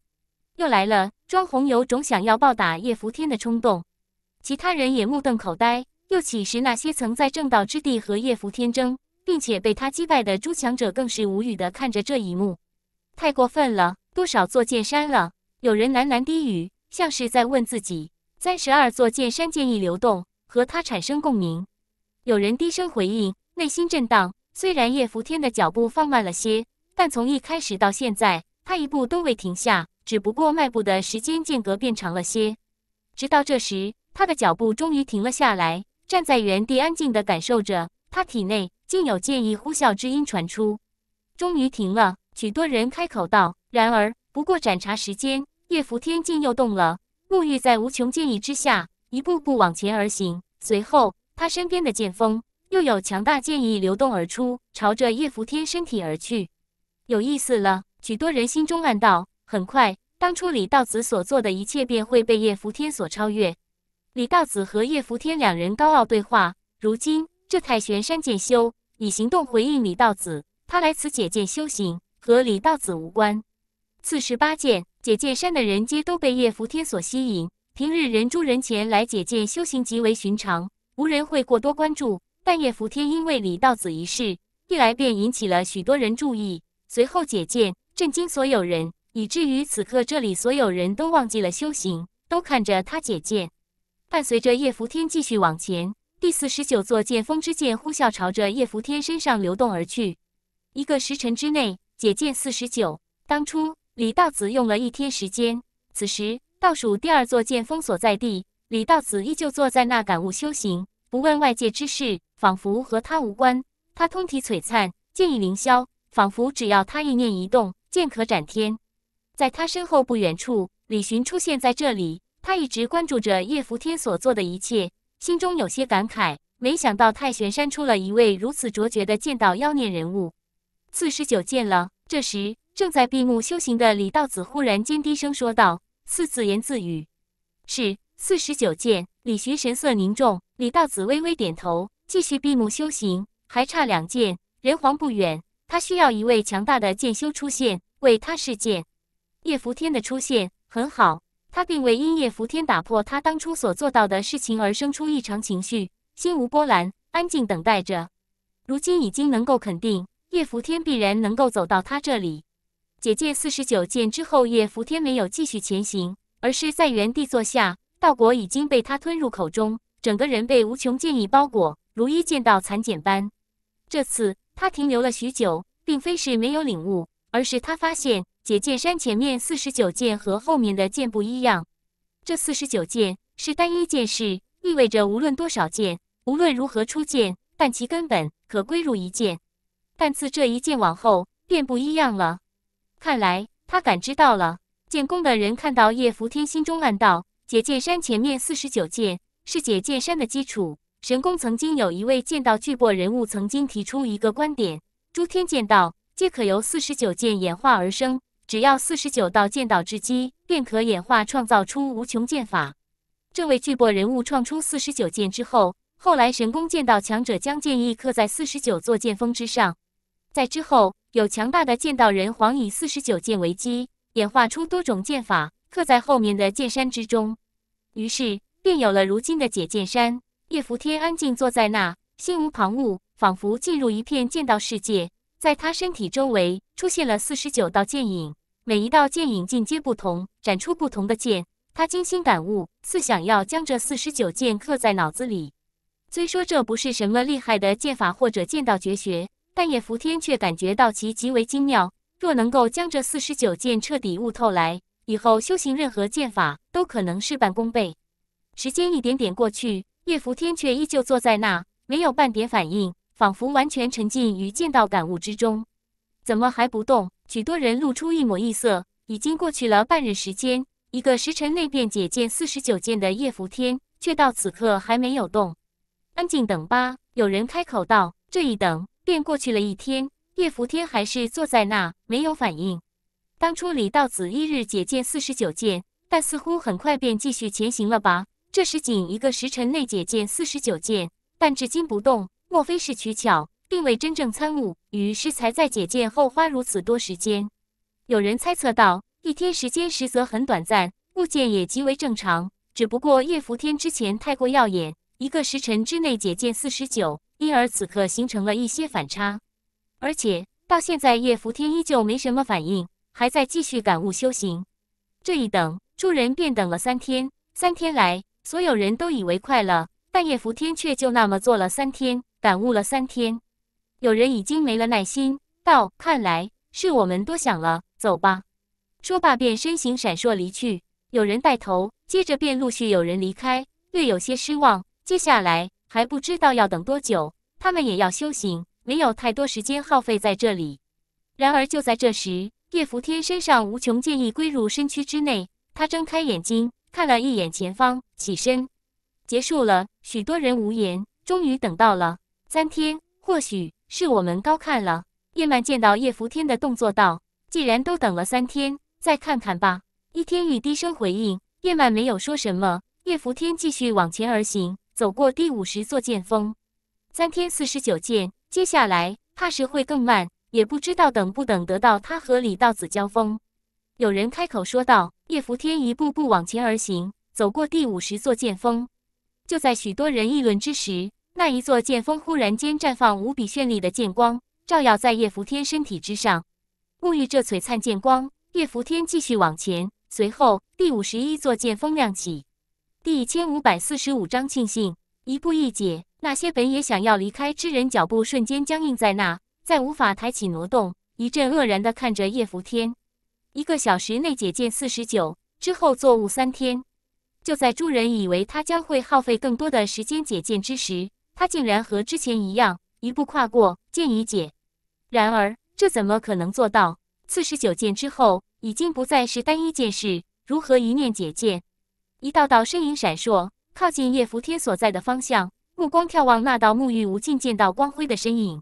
又来了，庄红有种想要暴打叶福天的冲动。其他人也目瞪口呆。又岂是那些曾在正道之地和叶福天争，并且被他击败的诸强者更是无语的看着这一幕。太过分了，多少座剑山了？有人喃喃低语，像是在问自己。三十二座剑山剑意流动，和他产生共鸣。有人低声回应，内心震荡。虽然叶福天的脚步放慢了些，但从一开始到现在，他一步都未停下，只不过迈步的时间间隔变长了些。直到这时，他的脚步终于停了下来，站在原地，安静的感受着。他体内竟有剑意呼啸之音传出。终于停了。许多人开口道。然而，不过盏茶时间，叶福天竟又动了。沐浴在无穷剑意之下，一步步往前而行。随后，他身边的剑锋又有强大剑意流动而出，朝着叶福天身体而去。有意思了，许多人心中暗道。很快，当初李道子所做的一切便会被叶福天所超越。李道子和叶福天两人高傲对话。如今，这太玄山剑修以行动回应李道子，他来此解剑修行，和李道子无关。四十八剑。解剑山的人皆都被叶福天所吸引。平日人诸人前来解剑修行极为寻常，无人会过多关注。但叶福天因为李道子一事一来便引起了许多人注意。随后解剑震惊所有人，以至于此刻这里所有人都忘记了修行，都看着他解剑。伴随着叶福天继续往前，第四十九座剑锋之剑呼啸朝着叶福天身上流动而去。一个时辰之内，解剑四十九，当初。李道子用了一天时间。此时，倒数第二座剑峰所在地，李道子依旧坐在那感悟修行，不问外界之事，仿佛和他无关。他通体璀璨，剑意凌霄，仿佛只要他一念一动，剑可斩天。在他身后不远处，李寻出现在这里。他一直关注着叶伏天所做的一切，心中有些感慨。没想到太玄山出了一位如此卓绝的剑道妖孽人物。四十九剑了。这时。正在闭目修行的李道子忽然间低声说道：“似自言自语，是四十九剑。”李寻神色凝重，李道子微微点头，继续闭目修行。还差两剑，人皇不远，他需要一位强大的剑修出现，为他试剑。叶拂天的出现很好，他并未因叶拂天打破他当初所做到的事情而生出异常情绪，心无波澜，安静等待着。如今已经能够肯定，叶拂天必然能够走到他这里。解剑四十九剑之后，叶福天没有继续前行，而是在原地坐下。道果已经被他吞入口中，整个人被无穷剑意包裹，如一剑道残茧般。这次他停留了许久，并非是没有领悟，而是他发现解剑山前面四十九剑和后面的剑不一样。这四十九剑是单一剑式，意味着无论多少剑，无论如何出剑，但其根本可归入一剑。但自这一剑往后，便不一样了。看来他感知到了，剑功的人看到叶福天心中暗道：“解剑山前面四十九剑是解剑山的基础。神宫曾经有一位剑道巨擘人物曾经提出一个观点：诸天剑道皆可由四十九剑演化而生，只要四十九道剑道之基，便可演化创造出无穷剑法。这位巨擘人物创出四十九剑之后，后来神宫剑道强者将剑意刻在四十九座剑峰之上，在之后。”有强大的剑道人皇以四十九剑为基，演化出多种剑法，刻在后面的剑山之中，于是便有了如今的解剑山。叶伏天安静坐在那，心无旁骛，仿佛进入一片剑道世界。在他身体周围出现了四十九道剑影，每一道剑影进皆不同，展出不同的剑。他精心感悟，似想要将这四十九剑刻在脑子里。虽说这不是什么厉害的剑法或者剑道绝学。但叶伏天却感觉到其极为精妙，若能够将这四十九剑彻底悟透来，以后修行任何剑法都可能事半功倍。时间一点点过去，叶伏天却依旧坐在那，没有半点反应，仿佛完全沉浸于剑道感悟之中。怎么还不动？许多人露出一抹异色。已经过去了半日时间，一个时辰内便解剑四十九剑的叶伏天，却到此刻还没有动。安静等吧，有人开口道：“这一等。”便过去了一天，叶伏天还是坐在那没有反应。当初李道子一日解剑四十九剑，但似乎很快便继续前行了吧？这时仅一个时辰内解剑四十九剑，但至今不动，莫非是取巧，并未真正参悟？于是才在解剑后花如此多时间。有人猜测到，一天时间实则很短暂，物件也极为正常，只不过叶伏天之前太过耀眼，一个时辰之内解剑四十九。因而此刻形成了一些反差，而且到现在叶福天依旧没什么反应，还在继续感悟修行。这一等，众人便等了三天。三天来，所有人都以为快了，但叶福天却就那么坐了三天，感悟了三天。有人已经没了耐心，道：“看来是我们多想了，走吧。”说罢便身形闪烁离去。有人带头，接着便陆续有人离开，略有些失望。接下来。还不知道要等多久，他们也要修行，没有太多时间耗费在这里。然而，就在这时，叶福天身上无穷剑意归入身躯之内，他睁开眼睛，看了一眼前方，起身。结束了，许多人无言。终于等到了三天，或许是我们高看了。叶曼见到叶福天的动作，道：“既然都等了三天，再看看吧。”伊天宇低声回应。叶曼没有说什么。叶福天继续往前而行。走过第五十座剑峰，三天四十九剑，接下来怕是会更慢，也不知道等不等得到他和李道子交锋。有人开口说道：“叶福天一步步往前而行，走过第五十座剑峰。”就在许多人议论之时，那一座剑峰忽然间绽放无比绚丽的剑光，照耀在叶福天身体之上。沐浴这璀璨剑光，叶福天继续往前。随后，第五十一座剑峰亮起。第一千五百四十五章庆幸，一步一解。那些本也想要离开之人，脚步瞬间僵硬在那，再无法抬起挪动，一阵愕然的看着叶伏天。一个小时内解剑四十九，之后坐物三天。就在诸人以为他将会耗费更多的时间解剑之时，他竟然和之前一样，一步跨过剑已解。然而，这怎么可能做到？四十九剑之后，已经不再是单一剑事，如何一念解剑？一道道身影闪烁，靠近叶福天所在的方向，目光眺望那道沐浴无尽剑道光辉的身影。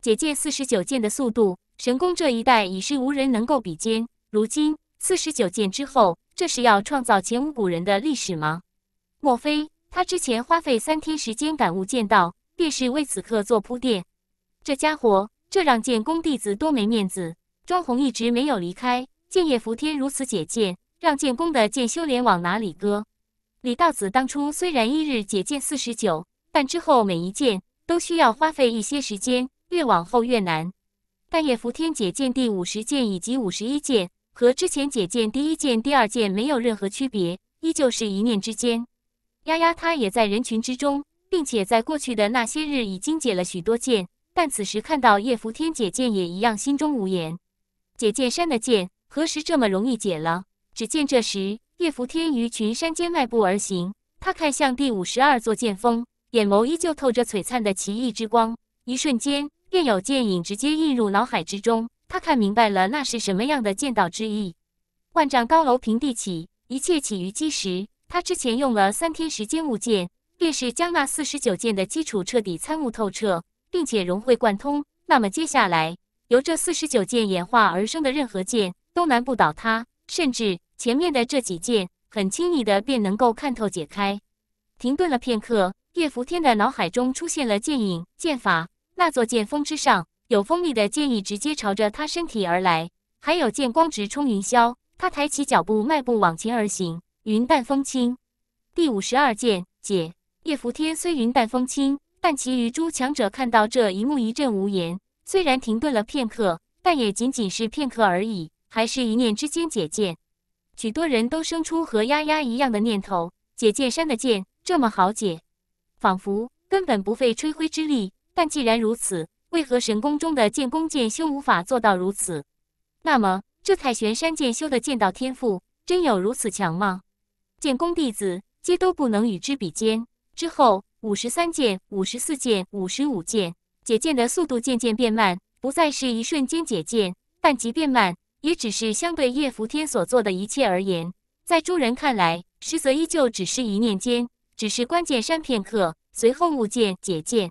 姐姐四十九剑的速度，神功这一代已是无人能够比肩。如今四十九剑之后，这是要创造前无古人的历史吗？莫非他之前花费三天时间感悟剑道，便是为此刻做铺垫？这家伙，这让剑功弟子多没面子。庄红一直没有离开，见叶福天如此解剑。让剑功的剑修炼往哪里搁？李道子当初虽然一日解剑四十九，但之后每一件都需要花费一些时间，越往后越难。但叶福天解剑第五十剑以及五十一剑，和之前解剑第一剑、第二剑没有任何区别，依旧是一念之间。丫丫她也在人群之中，并且在过去的那些日已经解了许多剑，但此时看到叶福天解剑也一样，心中无言。解剑山的剑何时这么容易解了？只见这时，叶伏天于群山间迈步而行，他看向第五十二座剑峰，眼眸依旧透着璀璨的奇异之光。一瞬间，便有剑影直接映入脑海之中。他看明白了，那是什么样的剑道之意？万丈高楼平地起，一切起于基石。他之前用了三天时间悟剑，便是将那四十九剑的基础彻底参悟透彻，并且融会贯通。那么接下来，由这四十九剑演化而生的任何剑，都难不倒他，甚至。前面的这几剑，很轻易的便能够看透解开。停顿了片刻，叶伏天的脑海中出现了剑影剑法。那座剑峰之上，有锋利的剑意直接朝着他身体而来，还有剑光直冲云霄。他抬起脚步，迈步往前而行，云淡风轻。第五十二剑解。叶伏天虽云淡风轻，但其余诸强者看到这一幕，一阵无言。虽然停顿了片刻，但也仅仅是片刻而已，还是一念之间解剑。许多人都生出和丫丫一样的念头：解剑山的剑这么好解，仿佛根本不费吹灰之力。但既然如此，为何神宫中的剑功剑修无法做到如此？那么，这彩玄山剑修的剑道天赋真有如此强吗？剑功弟子皆都不能与之比肩。之后，五十三剑、五十四剑、五十五剑，解剑的速度渐渐变慢，不再是一瞬间解剑，但即便慢。也只是相对叶拂天所做的一切而言，在诸人看来，实则依旧只是一念间，只是关键山片刻，随后悟件解剑。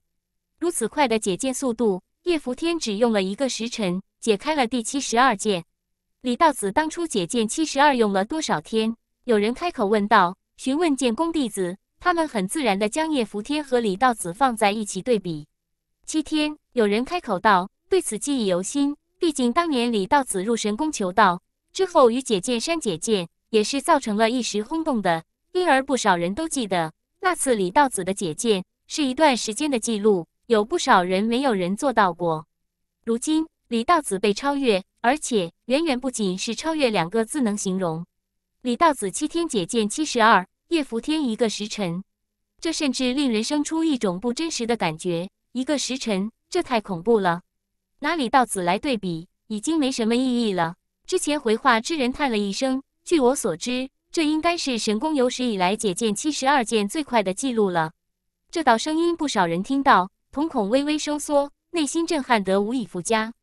如此快的解剑速度，叶拂天只用了一个时辰解开了第七十二剑。李道子当初解剑七十二用了多少天？有人开口问道，询问剑宫弟子。他们很自然的将叶拂天和李道子放在一起对比。七天，有人开口道，对此记忆犹新。毕竟当年李道子入神宫求道之后，与姐剑山姐剑也是造成了一时轰动的，因而不少人都记得那次李道子的解剑是一段时间的记录，有不少人没有人做到过。如今李道子被超越，而且远远不仅是超越两个字能形容。李道子七天解剑七十二，叶伏天一个时辰，这甚至令人生出一种不真实的感觉。一个时辰，这太恐怖了。哪里到此来对比，已经没什么意义了。之前回话之人叹了一声：“据我所知，这应该是神宫有史以来解剑七十二剑最快的记录了。”这道声音，不少人听到，瞳孔微微收缩，内心震撼得无以复加。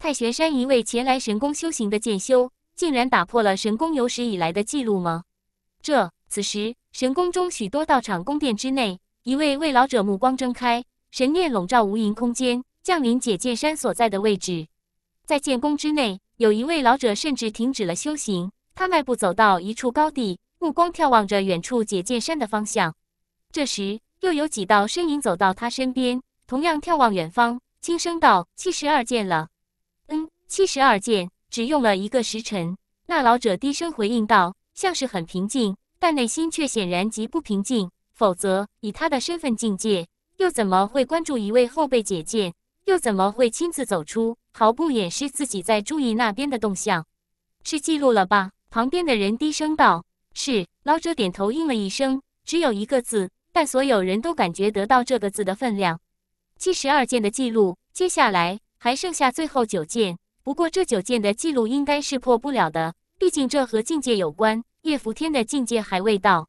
太玄山一位前来神宫修行的剑修，竟然打破了神宫有史以来的记录吗？这……此时，神宫中许多道场宫殿之内，一位位老者目光睁开，神念笼罩无垠空间。降临解剑山所在的位置，在剑宫之内，有一位老者甚至停止了修行。他迈步走到一处高地，目光眺望着远处解剑山的方向。这时，又有几道身影走到他身边，同样眺望远方，轻声道：“七十二剑了。”“嗯，七十二剑，只用了一个时辰。”那老者低声回应道，像是很平静，但内心却显然极不平静。否则，以他的身份境界，又怎么会关注一位后辈姐姐？又怎么会亲自走出？毫不掩饰自己在注意那边的动向，是记录了吧？旁边的人低声道：“是。”老者点头应了一声，只有一个字，但所有人都感觉得到这个字的分量。七十二剑的记录，接下来还剩下最后九剑。不过这九剑的记录应该是破不了的，毕竟这和境界有关。叶福天的境界还未到，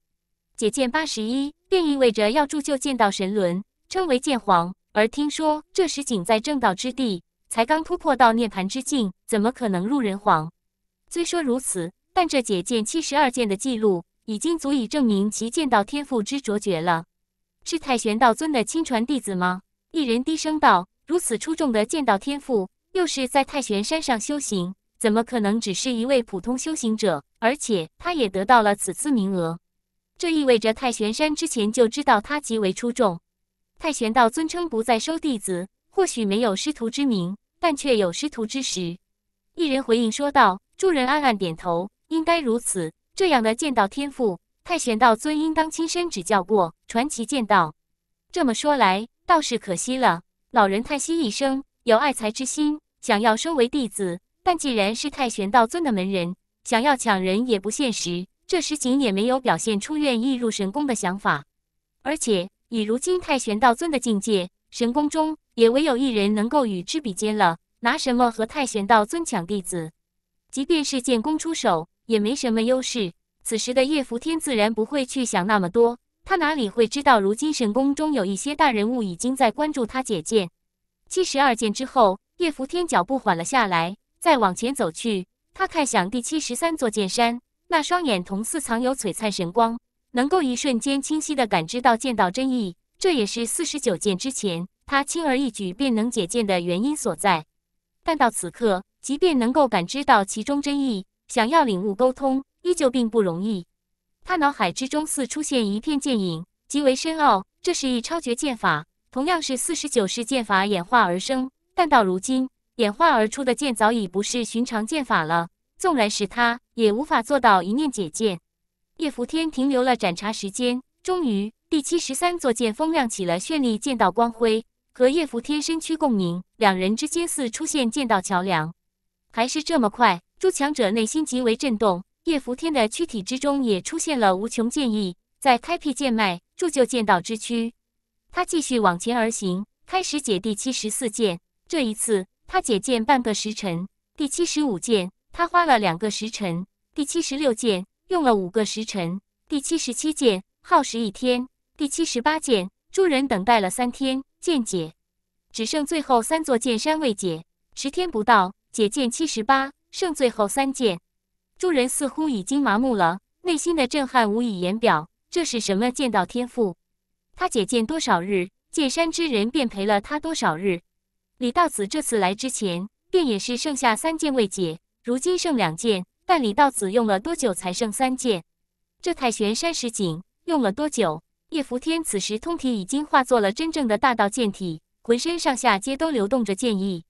解剑八十一，便意味着要铸就剑道神轮，称为剑皇。而听说，这时仅在正道之地，才刚突破到涅盘之境，怎么可能入人皇？虽说如此，但这解剑七十二剑的记录，已经足以证明其剑道天赋之卓绝了。是太玄道尊的亲传弟子吗？一人低声道：“如此出众的剑道天赋，又是在太玄山上修行，怎么可能只是一位普通修行者？而且，他也得到了此次名额，这意味着太玄山之前就知道他极为出众。”太玄道尊称不再收弟子，或许没有师徒之名，但却有师徒之实。一人回应说道：“众人暗暗点头，应该如此。这样的剑道天赋，太玄道尊应当亲身指教过。传奇剑道，这么说来，倒是可惜了。”老人叹息一声：“有爱才之心，想要收为弟子，但既然是太玄道尊的门人，想要抢人也不现实。”这时，景也没有表现出愿意入神宫的想法，而且。以如今太玄道尊的境界，神宫中也唯有一人能够与之比肩了。拿什么和太玄道尊抢弟子？即便是剑功出手，也没什么优势。此时的叶福天自然不会去想那么多，他哪里会知道，如今神宫中有一些大人物已经在关注他姐姐七十二剑之后，叶福天脚步缓了下来，再往前走去。他看向第七十三座剑山，那双眼瞳似藏有璀璨神光。能够一瞬间清晰地感知到剑道真意，这也是四十九剑之前他轻而易举便能解剑的原因所在。但到此刻，即便能够感知到其中真意，想要领悟沟通，依旧并不容易。他脑海之中似出现一片剑影，极为深奥。这是一超绝剑法，同样是四十九式剑法演化而生。但到如今，演化而出的剑早已不是寻常剑法了。纵然是他，也无法做到一念解剑。叶福天停留了盏茶时间，终于第七十三座剑峰亮起了绚丽剑道光辉，和叶福天身躯共鸣，两人之间似出现剑道桥梁。还是这么快，诸强者内心极为震动。叶福天的躯体之中也出现了无穷剑意，在开辟剑脉，铸就剑道之躯。他继续往前而行，开始解第七十四剑。这一次，他解剑半个时辰。第七十五剑，他花了两个时辰。第七十六剑。用了五个时辰，第七十七剑耗时一天，第七十八剑，诸人等待了三天，见解，只剩最后三座剑山未解，十天不到，解剑七十八，剩最后三剑，诸人似乎已经麻木了，内心的震撼无以言表，这是什么剑道天赋？他解剑多少日，剑山之人便陪了他多少日。李道子这次来之前，便也是剩下三剑未解，如今剩两剑。但里到子用了多久才剩三剑？这太玄山石景用了多久？叶拂天此时通体已经化作了真正的大道剑体，浑身上下皆都流动着剑意。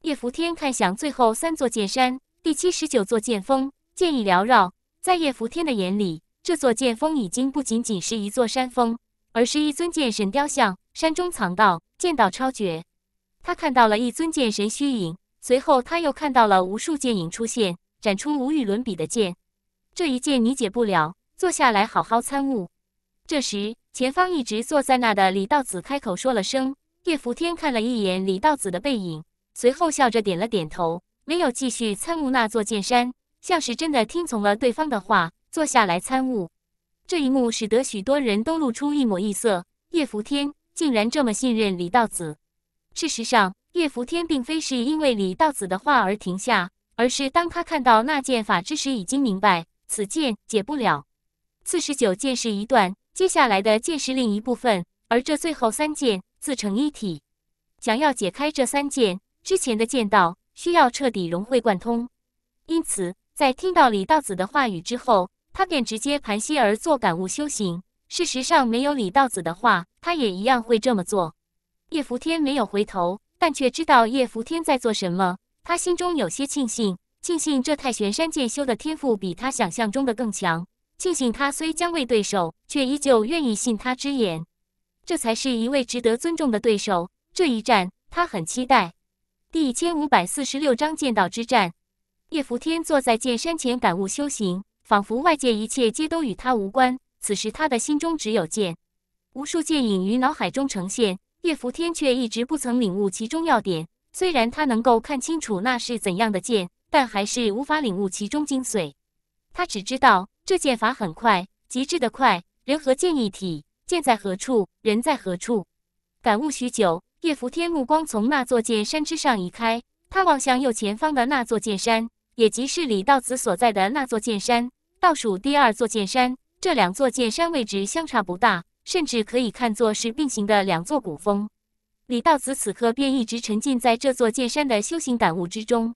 叶拂天看向最后三座剑山，第七十九座剑峰，剑意缭绕。在叶拂天的眼里，这座剑峰已经不仅仅是一座山峰，而是一尊剑神雕像。山中藏道，剑道超绝。他看到了一尊剑神虚影，随后他又看到了无数剑影出现。展出无与伦比的剑，这一剑你解不了。坐下来好好参悟。这时，前方一直坐在那的李道子开口说了声：“叶伏天看了一眼李道子的背影，随后笑着点了点头，没有继续参悟那座剑山，像是真的听从了对方的话，坐下来参悟。”这一幕使得许多人都露出一抹异色。叶伏天竟然这么信任李道子。事实上，叶伏天并非是因为李道子的话而停下。而是当他看到那剑法之时，已经明白此剑解不了。四十九剑是一段，接下来的剑是另一部分，而这最后三剑自成一体。想要解开这三剑之前的剑道，需要彻底融会贯通。因此，在听到李道子的话语之后，他便直接盘膝而坐，感悟修行。事实上，没有李道子的话，他也一样会这么做。叶扶天没有回头，但却知道叶扶天在做什么。他心中有些庆幸，庆幸这太玄山剑修的天赋比他想象中的更强，庆幸他虽将为对手，却依旧愿意信他之言，这才是一位值得尊重的对手。这一战，他很期待。第一千五百四十六章剑道之战。叶伏天坐在剑山前感悟修行，仿佛外界一切皆都与他无关。此时他的心中只有剑，无数剑影于脑海中呈现，叶伏天却一直不曾领悟其中要点。虽然他能够看清楚那是怎样的剑，但还是无法领悟其中精髓。他只知道这剑法很快，极致的快，人和剑一体，剑在何处，人在何处。感悟许久，叶拂天目光从那座剑山之上移开，他望向右前方的那座剑山，也即是李道子所在的那座剑山，倒数第二座剑山。这两座剑山位置相差不大，甚至可以看作是并行的两座古峰。李道子此刻便一直沉浸在这座剑山的修行感悟之中。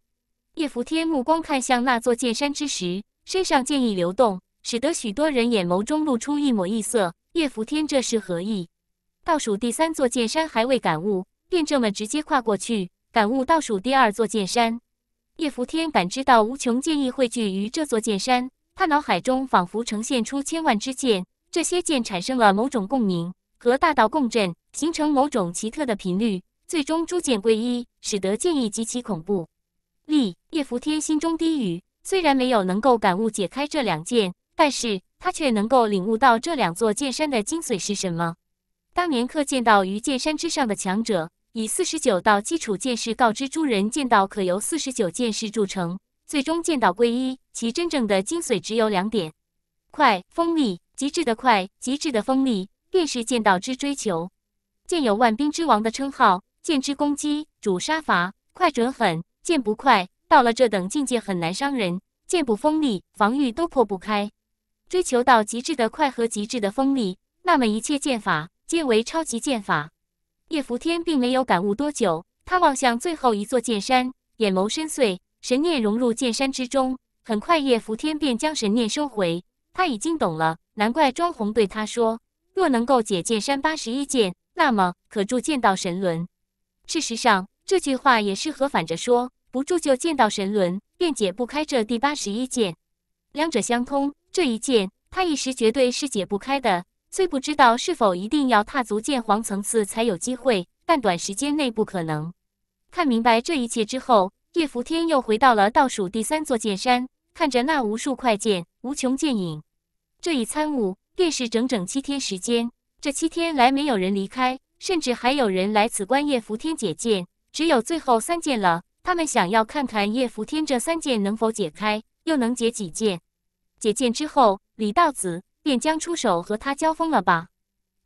叶伏天目光看向那座剑山之时，身上剑意流动，使得许多人眼眸中露出一抹异色。叶伏天这是何意？倒数第三座剑山还未感悟，便这么直接跨过去感悟倒数第二座剑山。叶伏天感知到无穷剑意汇聚于这座剑山，他脑海中仿佛呈现出千万支剑，这些剑产生了某种共鸣。和大道共振，形成某种奇特的频率，最终诸剑归一，使得剑意极其恐怖。立叶福天心中低语：虽然没有能够感悟解开这两剑，但是他却能够领悟到这两座剑山的精髓是什么。当年刻剑道于剑山之上的强者，以四十九道基础剑士告知诸人，剑道可由四十九剑士铸成，最终剑道归一，其真正的精髓只有两点：快、锋利，极致的快，极致的锋利。便是剑道之追求，剑有万兵之王的称号。剑之攻击主杀伐，快准狠。剑不快，到了这等境界很难伤人；剑不锋利，防御都破不开。追求到极致的快和极致的锋利，那么一切剑法皆为超级剑法。叶伏天并没有感悟多久，他望向最后一座剑山，眼眸深邃，神念融入剑山之中。很快，叶伏天便将神念收回，他已经懂了。难怪庄红对他说。若能够解剑山八十一剑，那么可铸剑道神轮。事实上，这句话也适合反着说：不铸就剑道神轮，便解不开这第八十一剑。两者相通，这一剑他一时绝对是解不开的。虽不知道是否一定要踏足剑皇层次才有机会，但短时间内不可能。看明白这一切之后，叶伏天又回到了倒数第三座剑山，看着那无数快剑、无穷剑影，这一参悟。便是整整七天时间，这七天来没有人离开，甚至还有人来此观叶拂天解剑，只有最后三剑了。他们想要看看叶拂天这三剑能否解开，又能解几剑。解剑之后，李道子便将出手和他交锋了吧。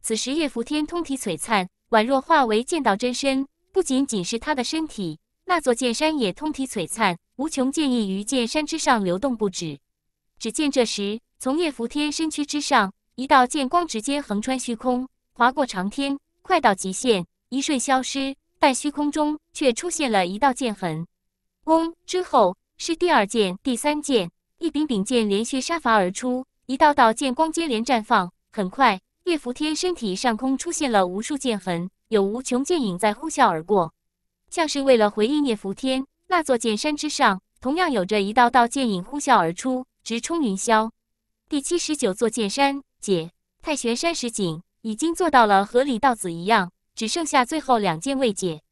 此时叶拂天通体璀璨，宛若化为剑道真身，不仅仅是他的身体，那座剑山也通体璀璨，无穷剑意于剑山之上流动不止。只见这时，从叶拂天身躯之上。一道剑光直接横穿虚空，划过长天，快到极限，一瞬消失，但虚空中却出现了一道剑痕。嗡，之后是第二剑、第三剑，一柄柄剑连续杀伐而出，一道道剑光接连绽放。很快，叶拂天身体上空出现了无数剑痕，有无穷剑影在呼啸而过，像是为了回应叶拂天。那座剑山之上，同样有着一道道剑影呼啸而出，直冲云霄。第七十九座剑山。解太玄山石井已经做到了和李道子一样，只剩下最后两件未解。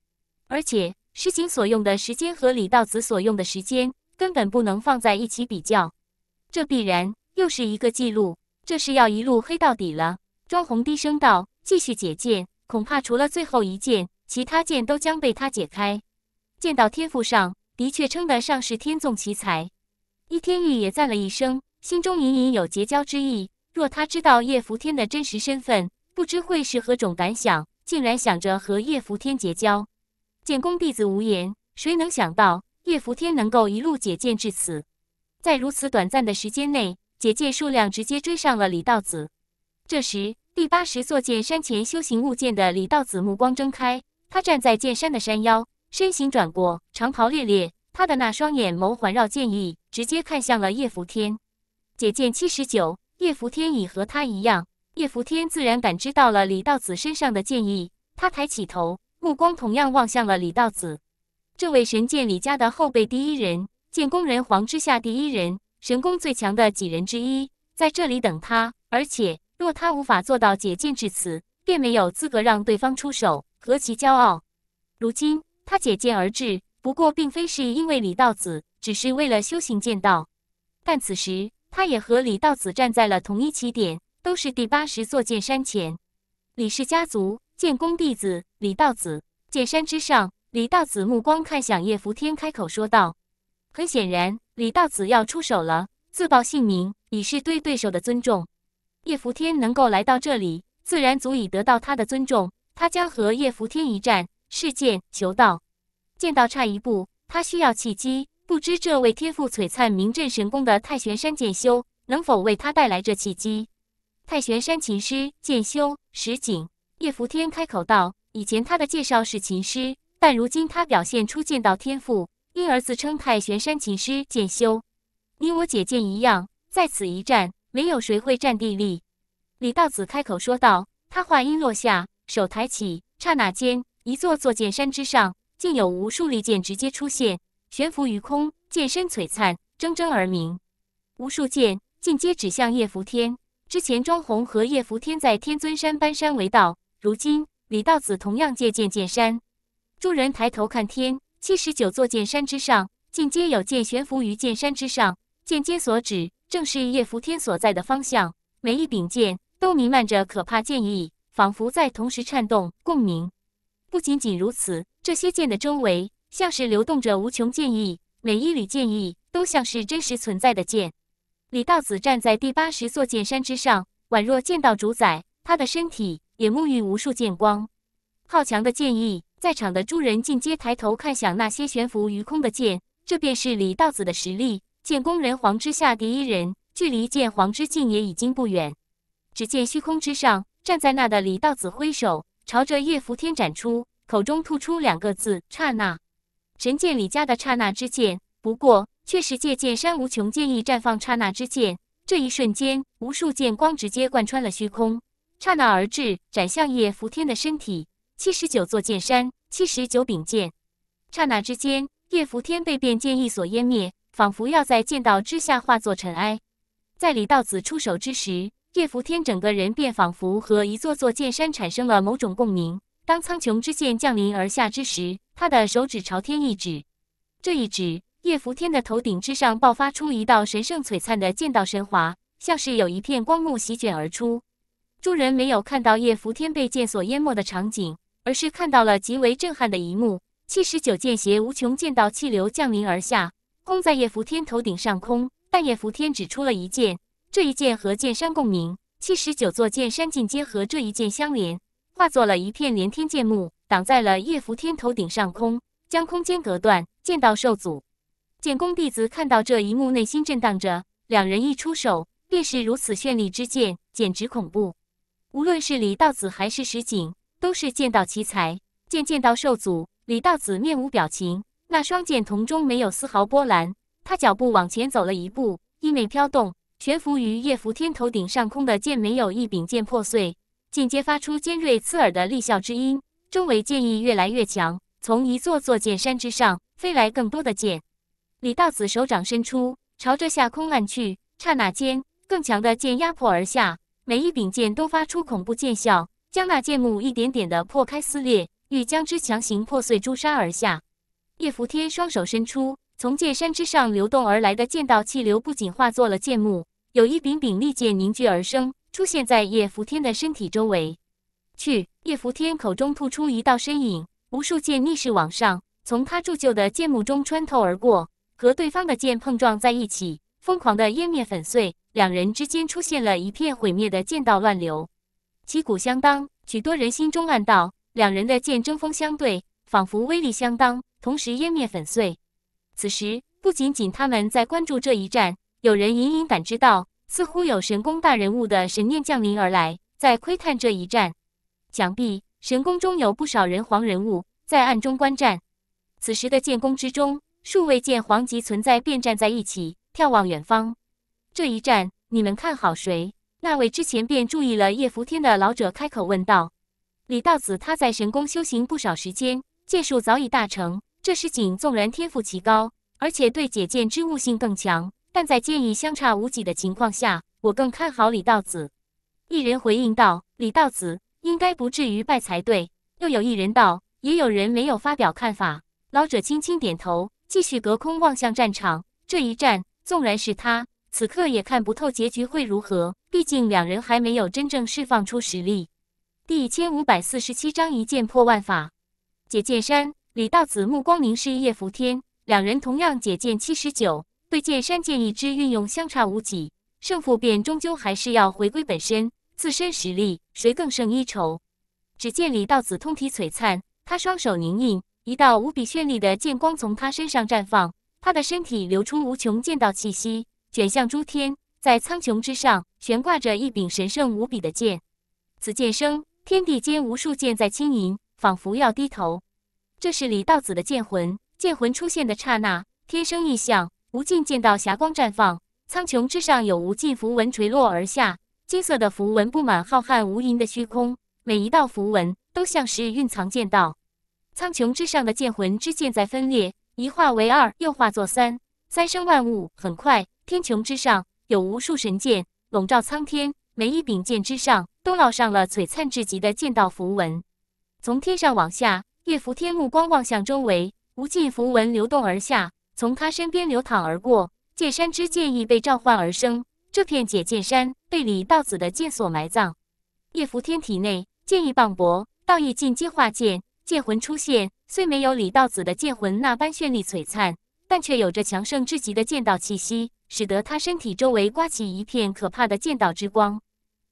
而且石井所用的时间和李道子所用的时间根本不能放在一起比较，这必然又是一个记录。这是要一路黑到底了。庄红低声道：“继续解剑，恐怕除了最后一剑，其他剑都将被他解开。”剑道天赋上的确称得上是天纵奇才。易天玉也赞了一声，心中隐隐有结交之意。若他知道叶伏天的真实身份，不知会是何种感想，竟然想着和叶伏天结交。剑功弟子无言，谁能想到叶伏天能够一路解剑至此，在如此短暂的时间内，解剑数量直接追上了李道子。这时，第八十座剑山前修行悟剑的李道子目光睁开，他站在剑山的山腰，身形转过，长袍猎猎，他的那双眼眸环绕剑意，直接看向了叶伏天。解剑七十九。叶伏天已和他一样，叶伏天自然感知到了李道子身上的剑意。他抬起头，目光同样望向了李道子，这位神剑李家的后辈第一人，剑功人皇之下第一人，神功最强的几人之一，在这里等他。而且，若他无法做到解剑至此，便没有资格让对方出手，何其骄傲！如今他解剑而至，不过并非是因为李道子，只是为了修行剑道。但此时。他也和李道子站在了同一起点，都是第八十座剑山前。李氏家族剑功弟子李道子，剑山之上，李道子目光看向叶福天，开口说道：“很显然，李道子要出手了。自报姓名，以示对对手的尊重。叶福天能够来到这里，自然足以得到他的尊重。他将和叶福天一战，是剑求道，剑道差一步，他需要契机。”不知这位天赋璀璨、名震神功的太玄山剑修能否为他带来这契机？太玄山琴师剑修石井叶伏天开口道：“以前他的介绍是琴师，但如今他表现出剑道天赋，因而自称太玄山琴师剑修。你我姐剑一样，在此一战，没有谁会占地利。”李道子开口说道。他话音落下，手抬起，刹那间，一座座剑山之上，竟有无数利剑直接出现。悬浮于空，剑身璀璨，铮铮而鸣。无数剑尽皆指向叶福天。之前，庄红和叶福天在天尊山搬山为道，如今李道子同样借剑剑山。众人抬头看天，七十九座剑山之上，尽皆有剑悬浮于剑山之上，剑尖所指正是叶福天所在的方向。每一柄剑都弥漫着可怕剑意，仿佛在同时颤动共鸣。不仅仅如此，这些剑的周围。像是流动着无穷剑意，每一缕剑意都像是真实存在的剑。李道子站在第八十座剑山之上，宛若剑道主宰。他的身体也沐浴无数剑光，浩强的剑意。在场的诸人尽皆抬头看向那些悬浮于空的剑，这便是李道子的实力，剑宫人皇之下第一人，距离剑皇之境也已经不远。只见虚空之上站在那的李道子挥手，朝着叶伏天斩出，口中吐出两个字，刹那。神剑李家的刹那之剑，不过却是借剑山无穷剑意绽放刹那之剑。这一瞬间，无数剑光直接贯穿了虚空，刹那而至，斩向叶拂天的身体。七十九座剑山，七十九柄剑，刹那之间，叶拂天被变剑意所湮灭，仿佛要在剑道之下化作尘埃。在李道子出手之时，叶拂天整个人便仿佛和一座座剑山产生了某种共鸣。当苍穹之剑降临而下之时，他的手指朝天一指，这一指，叶伏天的头顶之上爆发出一道神圣璀璨的剑道神华，像是有一片光幕席卷而出。众人没有看到叶伏天被剑所淹没的场景，而是看到了极为震撼的一幕：七十九剑邪无穷剑道气流降临而下，轰在叶伏天头顶上空，但叶伏天只出了一剑，这一剑和剑山共鸣，七十九座剑山尽皆和这一剑相连。化作了一片连天剑幕，挡在了叶福天头顶上空，将空间隔断，剑道受阻。剑宫弟子看到这一幕，内心震荡着。两人一出手，便是如此绚丽之剑，简直恐怖。无论是李道子还是石井，都是剑道奇才，见剑道受阻，李道子面无表情，那双剑瞳中没有丝毫波澜。他脚步往前走了一步，衣袂飘动，悬浮于叶福天头顶上空的剑没有一柄剑破碎。进接发出尖锐刺耳的厉啸之音，周围剑意越来越强。从一座座剑山之上飞来更多的剑。李道子手掌伸出，朝着下空按去。刹那间，更强的剑压迫而下，每一柄剑都发出恐怖剑啸，将那剑幕一点点的破开撕裂，欲将之强行破碎诛杀而下。叶伏天双手伸出，从剑山之上流动而来的剑道气流不仅化作了剑幕，有一柄柄利剑凝聚而生。出现在叶福天的身体周围，去。叶福天口中吐出一道身影，无数剑逆势往上，从他铸就的剑幕中穿透而过，和对方的剑碰撞在一起，疯狂的湮灭粉碎。两人之间出现了一片毁灭的剑道乱流，旗鼓相当。许多人心中暗道：两人的剑争锋相对，仿佛威力相当，同时湮灭粉碎。此时，不仅仅他们在关注这一战，有人隐隐感知到。似乎有神宫大人物的神念降临而来，在窥探这一战。想必神宫中有不少人皇人物在暗中观战。此时的剑宫之中，数位剑皇级存在便站在一起，眺望远方。这一战，你们看好谁？那位之前便注意了叶福天的老者开口问道：“李道子，他在神宫修行不少时间，剑术早已大成。这石井纵然天赋极高，而且对解剑之悟性更强。”但在建议相差无几的情况下，我更看好李道子。一人回应道：“李道子应该不至于败才对。”又有一人道：“也有人没有发表看法。”老者轻轻点头，继续隔空望向战场。这一战，纵然是他，此刻也看不透结局会如何。毕竟两人还没有真正释放出实力。第一千五百四十七章一剑破万法。解剑山，李道子目光凝视叶福天，两人同样解剑七十九。对剑山剑意之运用相差无几，胜负便终究还是要回归本身，自身实力谁更胜一筹？只见李道子通体璀璨，他双手凝印，一道无比绚丽的剑光从他身上绽放，他的身体流出无穷剑道气息，卷向诸天，在苍穹之上悬挂着一柄神圣无比的剑。此剑声，天地间无数剑在轻吟，仿佛要低头。这是李道子的剑魂，剑魂出现的刹那，天生异象。无尽剑道霞光绽放，苍穹之上有无尽符文垂落而下，金色的符文布满浩瀚无垠的虚空，每一道符文都像是蕴藏剑道。苍穹之上的剑魂之剑在分裂，一化为二，又化作三，三生万物。很快，天穹之上有无数神剑笼罩苍天，每一柄剑之上都烙上了璀璨至极的剑道符文。从天上往下，叶伏天目光望向周围，无尽符文流动而下。从他身边流淌而过，剑山之剑意被召唤而生。这片解剑山被李道子的剑所埋葬。叶伏天体内剑意磅礴，道意进阶化剑，剑魂出现。虽没有李道子的剑魂那般绚丽璀璨，但却有着强盛至极的剑道气息，使得他身体周围刮起一片可怕的剑道之光。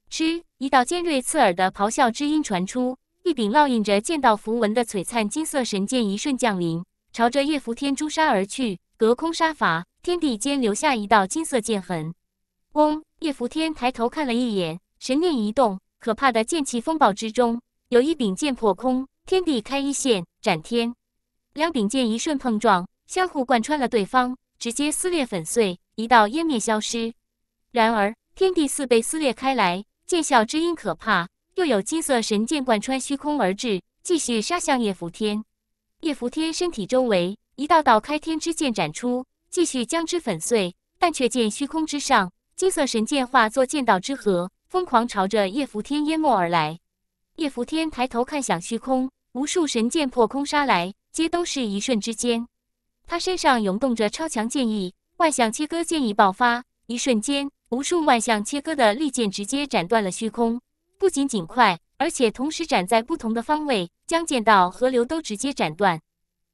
嗤！一道尖锐刺耳的咆哮之音传出，一柄烙印着剑道符文的璀璨金色神剑一瞬降临。朝着叶福天诛杀而去，隔空杀伐，天地间留下一道金色剑痕。嗡！叶福天抬头看了一眼，神念一动，可怕的剑气风暴之中，有一柄剑破空，天地开一线，斩天。两柄剑一瞬碰撞，相互贯穿了对方，直接撕裂粉碎，一道湮灭消失。然而，天地似被撕裂开来，剑啸之音可怕，又有金色神剑贯穿虚空而至，继续杀向叶福天。叶伏天身体周围一道道开天之剑斩出，继续将之粉碎，但却见虚空之上金色神剑化作剑道之河，疯狂朝着叶伏天淹没而来。叶伏天抬头看向虚空，无数神剑破空杀来，皆都是一瞬之间。他身上涌动着超强剑意，万象切割剑意爆发，一瞬间，无数万象切割的利剑直接斩断了虚空。不仅仅快，而且同时斩在不同的方位。将剑道河流都直接斩断，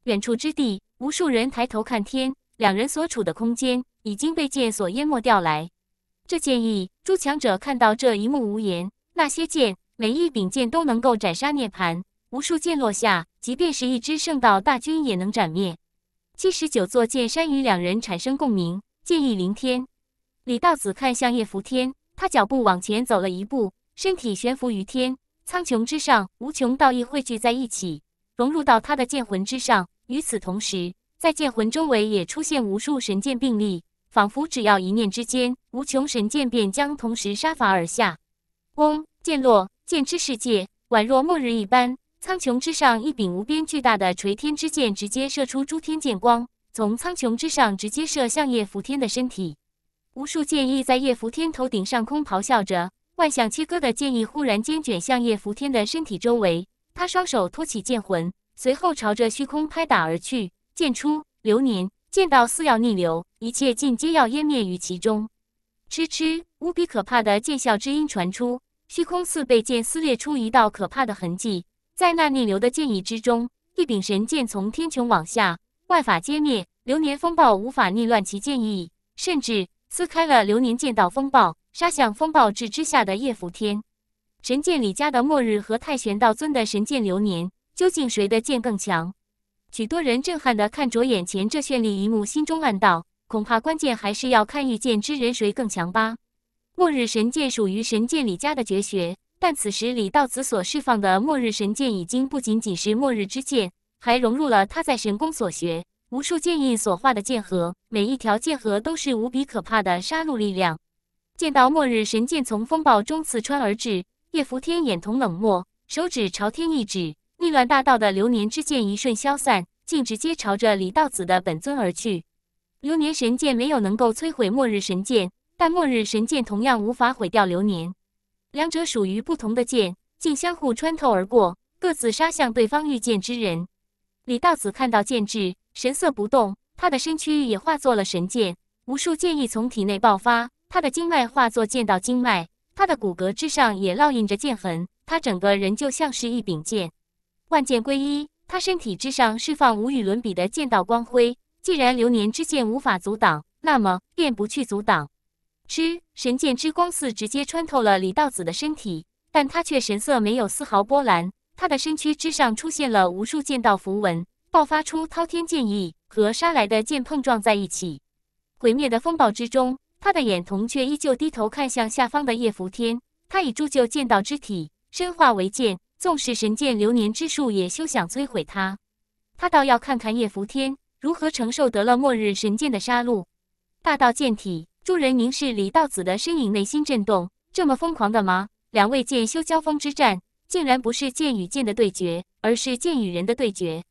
远处之地，无数人抬头看天。两人所处的空间已经被剑所淹没掉来。这剑意，诸强者看到这一幕无言。那些剑，每一柄剑都能够斩杀涅槃。无数剑落下，即便是一支圣道大军也能斩灭。七十九座剑山与两人产生共鸣，剑意凌天。李道子看向叶拂天，他脚步往前走了一步，身体悬浮于天。苍穹之上，无穷道意汇聚在一起，融入到他的剑魂之上。与此同时，在剑魂周围也出现无数神剑并立，仿佛只要一念之间，无穷神剑便将同时杀伐而下。嗡！剑落，剑之世界宛若末日一般。苍穹之上，一柄无边巨大的垂天之剑直接射出，诸天剑光从苍穹之上直接射向叶福天的身体。无数剑意在叶福天头顶上空咆哮着。万象切割的剑意忽然间卷向叶拂天的身体周围，他双手托起剑魂，随后朝着虚空拍打而去。剑出，流年剑道似要逆流，一切尽皆要湮灭于其中。嗤嗤，无比可怕的剑啸之音传出，虚空似被剑撕裂出一道可怕的痕迹。在那逆流的剑意之中，一柄神剑从天穹往下，万法皆灭，流年风暴无法逆乱其剑意，甚至撕开了流年剑道风暴。杀向风暴之之下的叶伏天，神剑李家的末日和太玄道尊的神剑流年，究竟谁的剑更强？许多人震撼的看着眼前这绚丽一幕，心中暗道：恐怕关键还是要看御剑之人谁更强吧。末日神剑属于神剑李家的绝学，但此时李道子所释放的末日神剑已经不仅仅是末日之剑，还融入了他在神宫所学无数剑印所化的剑河，每一条剑河都是无比可怕的杀戮力量。见到末日神剑从风暴中刺穿而至，叶伏天眼瞳冷漠，手指朝天一指，逆乱大道的流年之剑一瞬消散，竟直接朝着李道子的本尊而去。流年神剑没有能够摧毁末日神剑，但末日神剑同样无法毁掉流年。两者属于不同的剑，竟相互穿透而过，各自杀向对方御剑之人。李道子看到剑至，神色不动，他的身躯也化作了神剑，无数剑意从体内爆发。他的经脉化作剑道经脉，他的骨骼之上也烙印着剑痕，他整个人就像是一柄剑，万剑归一。他身体之上释放无与伦比的剑道光辉。既然流年之剑无法阻挡，那么便不去阻挡。吃神剑之光似直接穿透了李道子的身体，但他却神色没有丝毫波澜。他的身躯之上出现了无数剑道符文，爆发出滔天剑意，和杀来的剑碰撞在一起，毁灭的风暴之中。他的眼瞳却依旧低头看向下方的叶拂天，他已铸就剑道之体，身化为剑，纵使神剑流年之术也休想摧毁他。他倒要看看叶拂天如何承受得了末日神剑的杀戮。大道剑体，诸人凝视李道子的身影，内心震动：这么疯狂的吗？两位剑修交锋之战，竟然不是剑与剑的对决，而是剑与人的对决。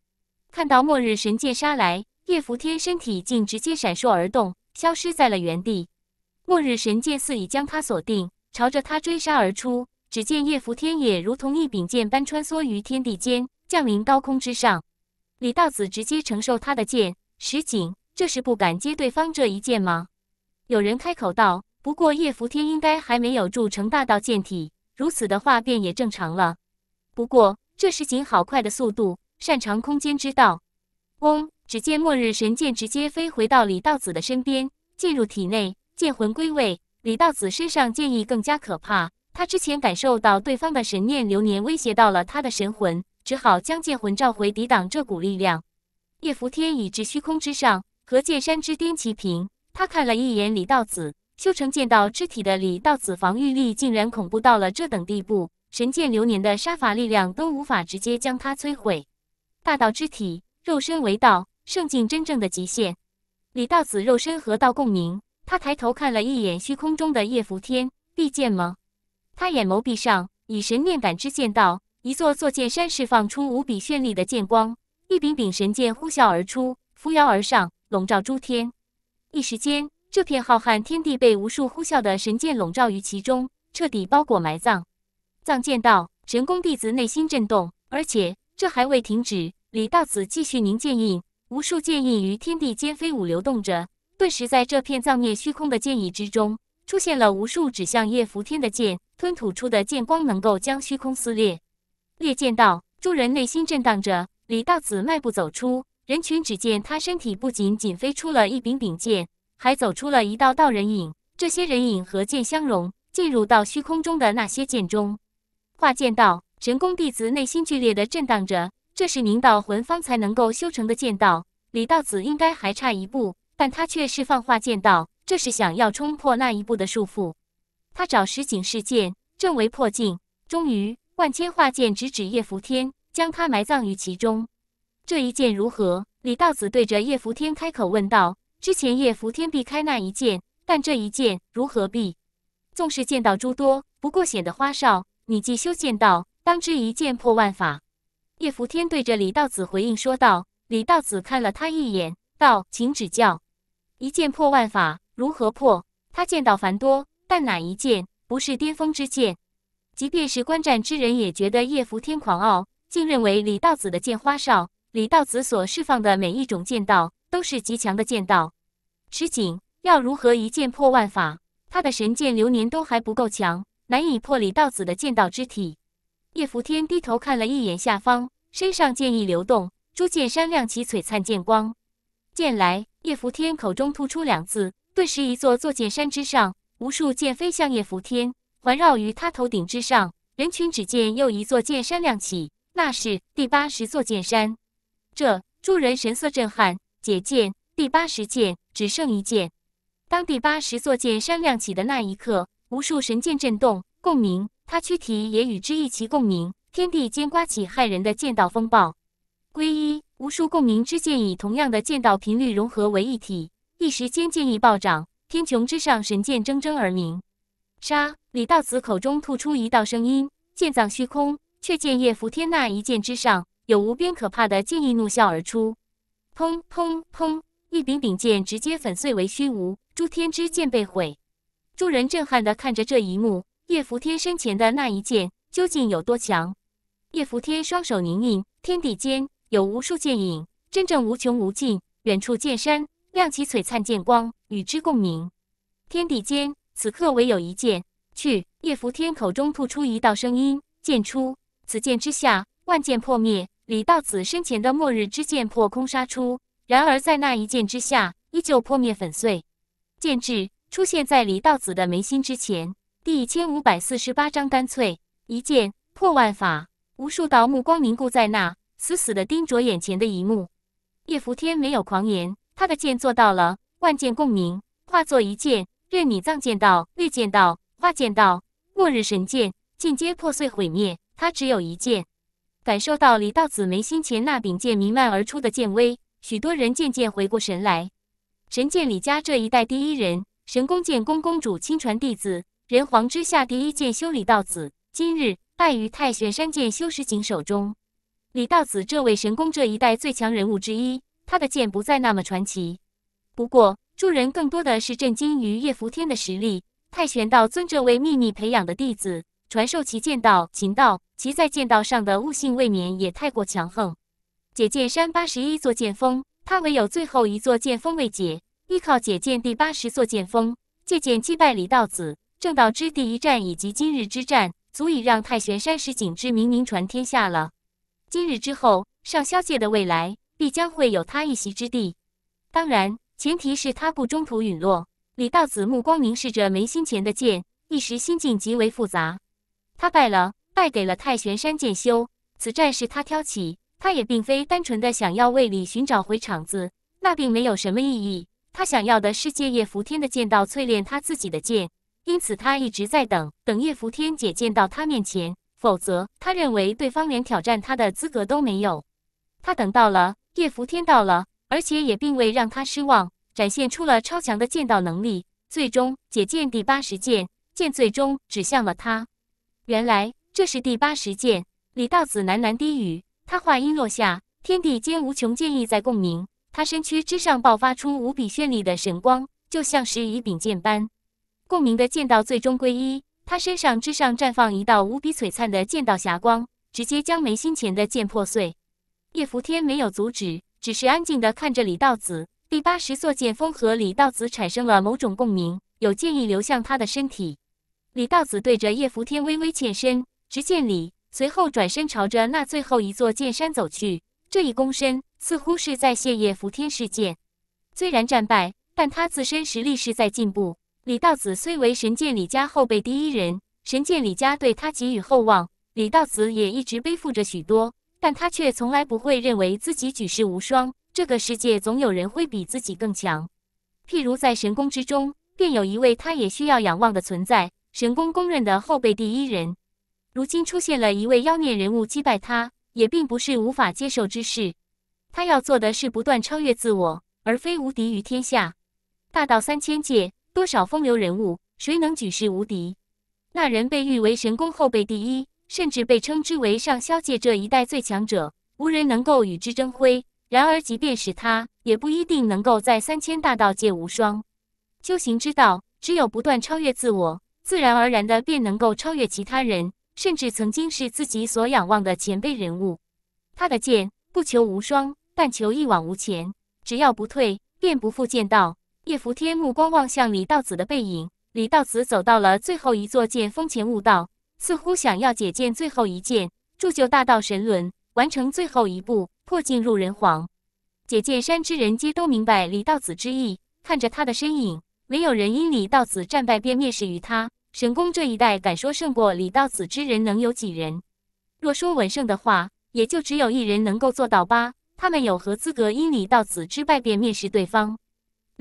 看到末日神剑杀来，叶拂天身体竟直接闪烁而动，消失在了原地。末日神剑似已将他锁定，朝着他追杀而出。只见叶扶天也如同一柄剑般穿梭于天地间，降临高空之上。李道子直接承受他的剑，石井，这是不敢接对方这一剑吗？有人开口道：“不过叶扶天应该还没有铸成大道剑体，如此的话便也正常了。不过这石井好快的速度，擅长空间之道。”嗡！只见末日神剑直接飞回到李道子的身边，进入体内。剑魂归位，李道子身上剑意更加可怕。他之前感受到对方的神念流年威胁到了他的神魂，只好将剑魂召回，抵挡这股力量。叶拂天已至虚空之上，和剑山之巅齐平。他看了一眼李道子，修成剑道之体的李道子防御力竟然恐怖到了这等地步，神剑流年的杀伐力量都无法直接将他摧毁。大道之体，肉身为道，圣境真正的极限。李道子肉身和道共鸣。他抬头看了一眼虚空中的叶拂天，必剑吗？他眼眸闭上，以神念感知剑道。一座座剑山释放出无比绚丽的剑光，一柄柄神剑呼啸而出，扶摇而上，笼罩诸天。一时间，这片浩瀚天地被无数呼啸的神剑笼罩于其中，彻底包裹埋葬。藏剑道神功弟子内心震动，而且这还未停止。李道子继续凝剑印，无数剑印于天地间飞舞流动着。顿时，在这片葬灭虚空的剑意之中，出现了无数指向叶拂天的剑，吞吐出的剑光能够将虚空撕裂。裂剑道，众人内心震荡着。李道子迈步走出人群，只见他身体不仅仅飞出了一柄柄剑，还走出了一道道人影。这些人影和剑相融，进入到虚空中的那些剑中。化剑道，神功弟子内心剧烈的震荡着。这是凝道魂方才能够修成的剑道，李道子应该还差一步。但他却释放化剑道，这是想要冲破那一步的束缚。他找石井试剑，正为破境。终于，万千化剑直指叶福天，将他埋葬于其中。这一剑如何？李道子对着叶福天开口问道。之前叶福天避开那一剑，但这一剑如何避？纵是剑道诸多，不过显得花哨。你既修剑道，当之一剑破万法。叶福天对着李道子回应说道。李道子看了他一眼，道：“请指教。”一剑破万法，如何破？他剑道繁多，但哪一剑不是巅峰之剑？即便是观战之人，也觉得叶伏天狂傲，竟认为李道子的剑花哨。李道子所释放的每一种剑道，都是极强的剑道。石井要如何一剑破万法？他的神剑流年都还不够强，难以破李道子的剑道之体。叶伏天低头看了一眼下方，身上剑意流动，诸剑山亮起璀璨剑光。剑来！叶拂天口中吐出两字，顿时一座座剑山之上，无数剑飞向叶拂天，环绕于他头顶之上。人群只见又一座剑山亮起，那是第八十座剑山。这诸人神色震撼，解剑，第八十剑只剩一剑。当第八十座剑山亮起的那一刻，无数神剑震动共鸣，他躯体也与之一齐共鸣，天地间刮起骇人的剑道风暴。归一。无数共鸣之剑以同样的剑道频率融合为一体，一时间剑意暴涨，天穹之上神剑铮铮而鸣。杀！李道子口中吐出一道声音，剑葬虚空，却见叶扶天那一剑之上有无边可怕的剑意怒啸而出。砰砰砰！一柄柄剑直接粉碎为虚无，诸天之剑被毁。诸人震撼地看着这一幕，叶扶天身前的那一剑究竟有多强？叶扶天双手凝印，天地间。有无数剑影，真正无穷无尽。远处剑山亮起璀璨剑光，与之共鸣。天地间，此刻唯有一剑。去！叶拂天口中吐出一道声音，剑出。此剑之下，万剑破灭。李道子身前的末日之剑破空杀出，然而在那一剑之下，依旧破灭粉碎。剑至，出现在李道子的眉心之前。第一千五百四十八章干脆一剑破万法，无数道目光凝固在那。死死地盯着眼前的一幕，叶伏天没有狂言，他的剑做到了万剑共鸣，化作一剑，任你藏剑道、御剑道、化剑道，末日神剑尽皆破碎毁灭。他只有一剑，感受到李道子眉心前那柄剑弥漫而出的剑威，许多人渐渐回过神来。神剑李家这一代第一人，神弓剑宫公主亲传弟子，人皇之下第一剑修李道子，今日败于太玄山剑修石井手中。李道子，这位神功这一代最强人物之一，他的剑不再那么传奇。不过，助人更多的是震惊于叶福天的实力。太玄道尊这位秘密培养的弟子，传授其剑道、琴道，其在剑道上的悟性未免也太过强横。解剑山八十一座剑峰，他唯有最后一座剑峰未解，依靠解剑第八十座剑峰借剑击败李道子。正道之第一战以及今日之战，足以让太玄山石井之名名传天下了。今日之后，上霄界的未来必将会有他一席之地。当然，前提是他不中途陨落。李道子目光凝视着眉心前的剑，一时心境极为复杂。他败了，败给了太玄山剑修。此战是他挑起，他也并非单纯的想要为李寻找回场子，那并没有什么意义。他想要的是借叶伏天的剑道淬炼他自己的剑，因此他一直在等，等叶伏天解剑到他面前。否则，他认为对方连挑战他的资格都没有。他等到了，叶伏天到了，而且也并未让他失望，展现出了超强的剑道能力。最终，解剑第八十剑，剑最终指向了他。原来，这是第八十剑。李道子喃喃低语。他话音落下，天地间无穷剑意在共鸣，他身躯之上爆发出无比绚丽的神光，就像是一柄剑般，共鸣的剑道最终归一。他身上之上绽放一道无比璀璨的剑道霞光，直接将眉心前的剑破碎。叶扶天没有阻止，只是安静地看着李道子。第八十座剑峰和李道子产生了某种共鸣，有剑意流向他的身体。李道子对着叶扶天微微欠身，直剑礼，随后转身朝着那最后一座剑山走去。这一躬身，似乎是在谢叶扶天示剑。虽然战败，但他自身实力是在进步。李道子虽为神剑李家后辈第一人，神剑李家对他给予厚望，李道子也一直背负着许多，但他却从来不会认为自己举世无双。这个世界总有人会比自己更强，譬如在神宫之中，便有一位他也需要仰望的存在，神宫公认的后辈第一人。如今出现了一位妖孽人物击败他，也并不是无法接受之事。他要做的是不断超越自我，而非无敌于天下。大道三千界。多少风流人物，谁能举世无敌？那人被誉为神功后辈第一，甚至被称之为上霄界这一代最强者，无人能够与之争辉。然而，即便是他，也不一定能够在三千大道界无双。修行之道，只有不断超越自我，自然而然的便能够超越其他人，甚至曾经是自己所仰望的前辈人物。他的剑不求无双，但求一往无前。只要不退，便不负剑道。叶扶天目光望向李道子的背影，李道子走到了最后一座剑峰前悟道，似乎想要解剑最后一剑，铸就大道神轮，完成最后一步破境入人皇。解剑山之人皆都明白李道子之意，看着他的身影，没有人因李道子战败便蔑视于他。神功这一代敢说胜过李道子之人能有几人？若说文胜的话，也就只有一人能够做到吧。他们有何资格因李道子之败便蔑视对方？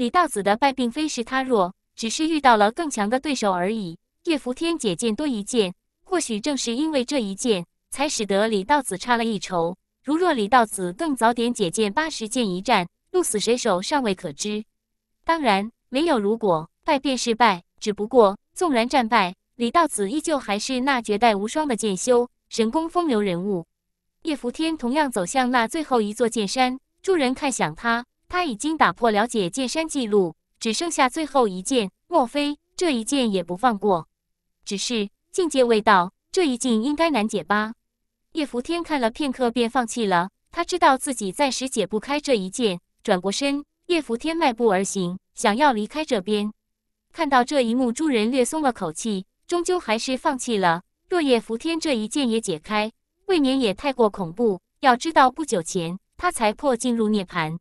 李道子的败并非是他弱，只是遇到了更强的对手而已。叶扶天解剑多一剑，或许正是因为这一剑，才使得李道子差了一筹。如若李道子更早点解剑八十剑一战，鹿死谁手尚未可知。当然，没有如果，败便是败。只不过，纵然战败，李道子依旧还是那绝代无双的剑修，神功风流人物。叶扶天同样走向那最后一座剑山，众人看向他。他已经打破了解剑山记录，只剩下最后一剑。莫非这一剑也不放过？只是境界未到，这一剑应该难解吧？叶伏天看了片刻，便放弃了。他知道自己暂时解不开这一剑，转过身，叶伏天迈步而行，想要离开这边。看到这一幕，诸人略松了口气，终究还是放弃了。若叶伏天这一剑也解开，未免也太过恐怖。要知道，不久前他才破进入涅槃。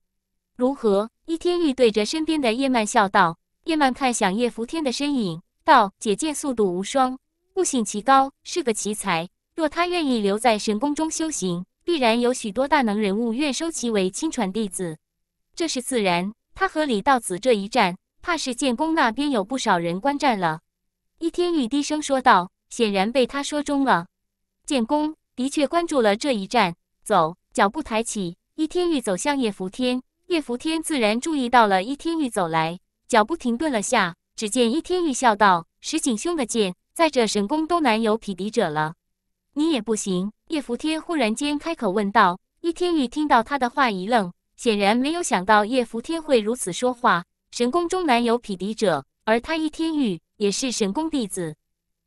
如何？伊天玉对着身边的叶曼笑道。叶曼看向叶福天的身影，道：“姐剑速度无双，悟性奇高，是个奇才。若他愿意留在神宫中修行，必然有许多大能人物愿收其为亲传弟子。这是自然。他和李道子这一战，怕是建功那边有不少人观战了。”伊天玉低声说道，显然被他说中了。建功的确关注了这一战。走，脚步抬起，伊天玉走向叶福天。叶伏天自然注意到了伊天玉走来，脚步停顿了下。只见伊天玉笑道：“石景兄的剑，在这神宫都难有匹敌者了，你也不行。”叶伏天忽然间开口问道。伊天玉听到他的话一愣，显然没有想到叶伏天会如此说话。神宫中难有匹敌者，而他伊天玉也是神宫弟子。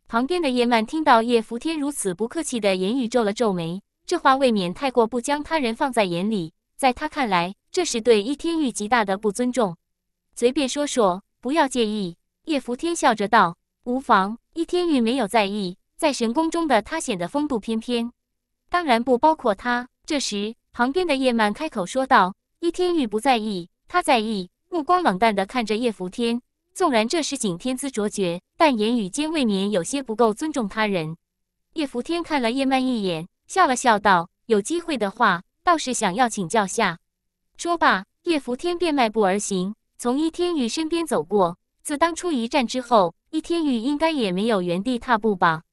旁边的叶曼听到叶伏天如此不客气的言语，皱了皱眉。这话未免太过，不将他人放在眼里。在他看来。这是对易天玉极大的不尊重，随便说说，不要介意。叶福天笑着道：“无妨。”易天玉没有在意，在神宫中的他显得风度翩翩，当然不包括他。这时，旁边的叶曼开口说道：“易天玉不在意，他在意。”目光冷淡的看着叶福天，纵然这时景天姿卓绝，但言语间未免有些不够尊重他人。叶福天看了叶曼一眼，笑了笑道：“有机会的话，倒是想要请教下。”说罢，叶福天便迈步而行，从伊天宇身边走过。自当初一战之后，伊天宇应该也没有原地踏步吧？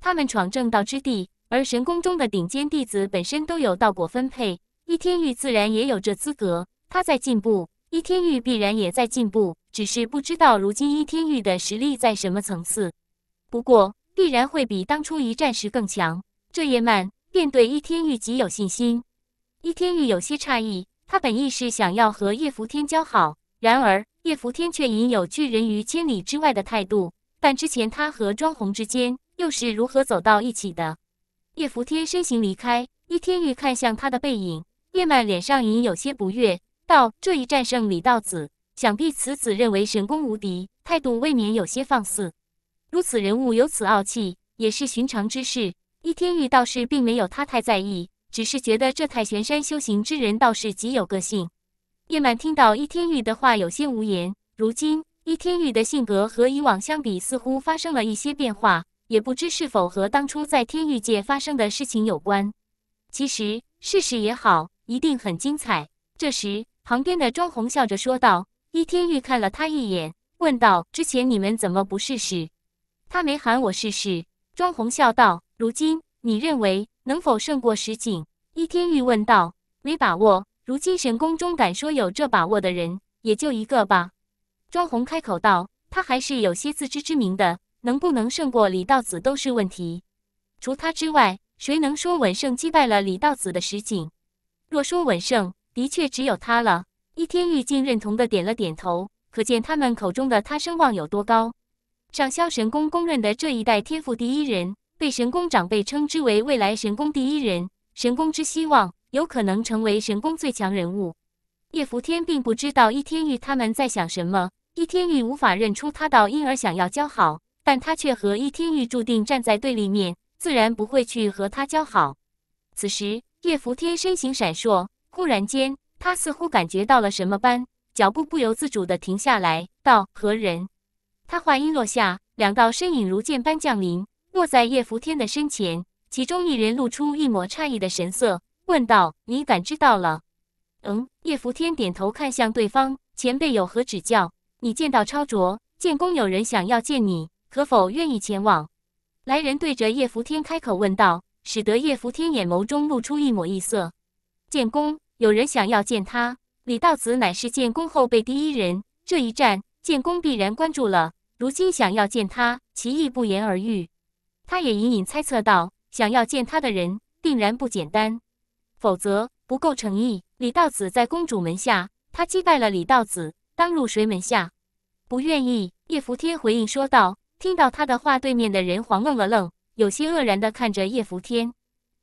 他们闯正道之地，而神宫中的顶尖弟子本身都有道果分配，伊天宇自然也有这资格。他在进步，伊天宇必然也在进步。只是不知道如今伊天宇的实力在什么层次，不过必然会比当初一战时更强。这叶曼便对伊天宇极有信心。伊天宇有些诧异。他本意是想要和叶福天交好，然而叶福天却隐有拒人于千里之外的态度。但之前他和庄红之间又是如何走到一起的？叶福天身形离开，易天玉看向他的背影，叶曼脸上隐有些不悦，道：“这一战胜李道子，想必此子认为神功无敌，态度未免有些放肆。如此人物有此傲气，也是寻常之事。易天玉倒是并没有他太在意。”只是觉得这太玄山修行之人倒是极有个性。叶曼听到伊天宇的话，有些无言。如今伊天宇的性格和以往相比，似乎发生了一些变化，也不知是否和当初在天域界发生的事情有关。其实，事实也好，一定很精彩。这时，旁边的庄红笑着说道。伊天玉看了他一眼，问道：“之前你们怎么不试试？”他没喊我试试。庄红笑道：“如今你认为？”能否胜过石井？易天玉问道。没把握。如今神宫中敢说有这把握的人，也就一个吧。庄红开口道：“他还是有些自知之明的。能不能胜过李道子都是问题。除他之外，谁能说稳胜击败了李道子的石井？若说稳胜，的确只有他了。”易天玉竟认同的点了点头，可见他们口中的他声望有多高。上霄神宫公认的这一代天赋第一人。被神功长辈称之为未来神功第一人，神功之希望，有可能成为神功最强人物。叶伏天并不知道易天玉他们在想什么，易天玉无法认出他，到因而想要交好，但他却和易天玉注定站在对立面，自然不会去和他交好。此时，叶伏天身形闪烁，忽然间，他似乎感觉到了什么般，脚步不由自主地停下来，道：“何人？”他话音落下，两道身影如箭般降临。落在叶福天的身前，其中一人露出一抹诧异的神色，问道：“你感知到了？”“嗯。”叶福天点头看向对方，“前辈有何指教？”“你见到超卓剑功有人想要见你，可否愿意前往？”来人对着叶福天开口问道，使得叶福天眼眸中露出一抹异色。剑功有人想要见他，李道子乃是剑功后辈第一人，这一战剑功必然关注了，如今想要见他，其意不言而喻。他也隐隐猜测到，想要见他的人定然不简单，否则不够诚意。李道子在公主门下，他击败了李道子，当入谁门下？不愿意。叶福天回应说道。听到他的话，对面的人黄愣了愣，有些愕然地看着叶福天。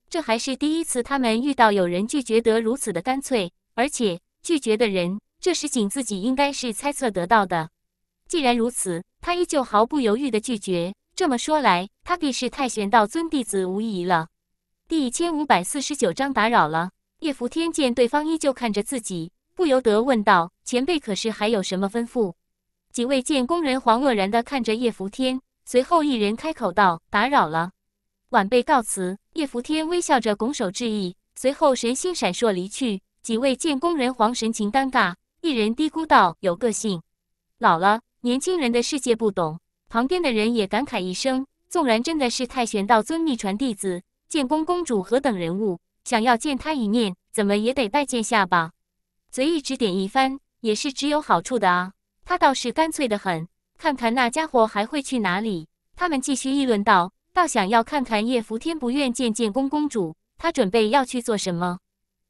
这还是第一次他们遇到有人拒绝得如此的干脆，而且拒绝的人，这时景自己应该是猜测得到的。既然如此，他依旧毫不犹豫地拒绝。这么说来，他必是太玄道尊弟子无疑了。第一千五百四十九章打扰了。叶福天见对方依旧看着自己，不由得问道：“前辈可是还有什么吩咐？”几位建工人皇愕然的看着叶福天，随后一人开口道：“打扰了，晚辈告辞。”叶福天微笑着拱手致意，随后神星闪烁离去。几位建工人皇神情尴尬，一人嘀咕道：“有个性，老了，年轻人的世界不懂。”旁边的人也感慨一声：“纵然真的是太玄道尊秘传弟子，建功公主何等人物，想要见她一面，怎么也得拜见下吧？随意指点一番，也是只有好处的啊。”他倒是干脆的很，看看那家伙还会去哪里。他们继续议论道：“倒想要看看叶福天不愿见建功公主，他准备要去做什么？”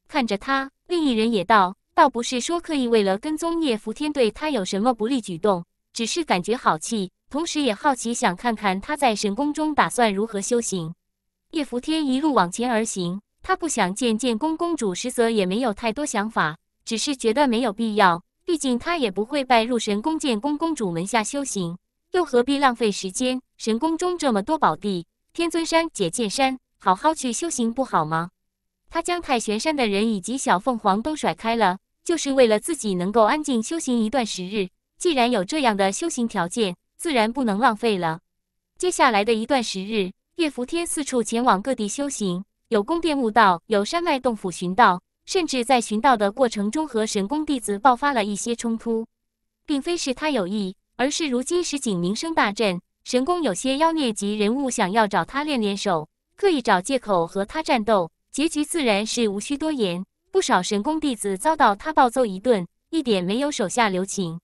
看着他，另一人也道：“倒不是说刻意为了跟踪叶福天，对他有什么不利举动，只是感觉好气。”同时也好奇，想看看他在神宫中打算如何修行。叶扶天一路往前而行，他不想见建宫公主，实则也没有太多想法，只是觉得没有必要。毕竟他也不会拜入神宫建宫公主门下修行，又何必浪费时间？神宫中这么多宝地，天尊山、解剑山，好好去修行不好吗？他将太玄山的人以及小凤凰都甩开了，就是为了自己能够安静修行一段时日。既然有这样的修行条件，自然不能浪费了。接下来的一段时日，岳福天四处前往各地修行，有宫殿悟道，有山脉洞府寻道，甚至在寻道的过程中和神功弟子爆发了一些冲突，并非是他有意，而是如今石井名声大振，神功有些妖孽级人物想要找他练练手，刻意找借口和他战斗，结局自然是无需多言。不少神功弟子遭到他暴揍一顿，一点没有手下留情，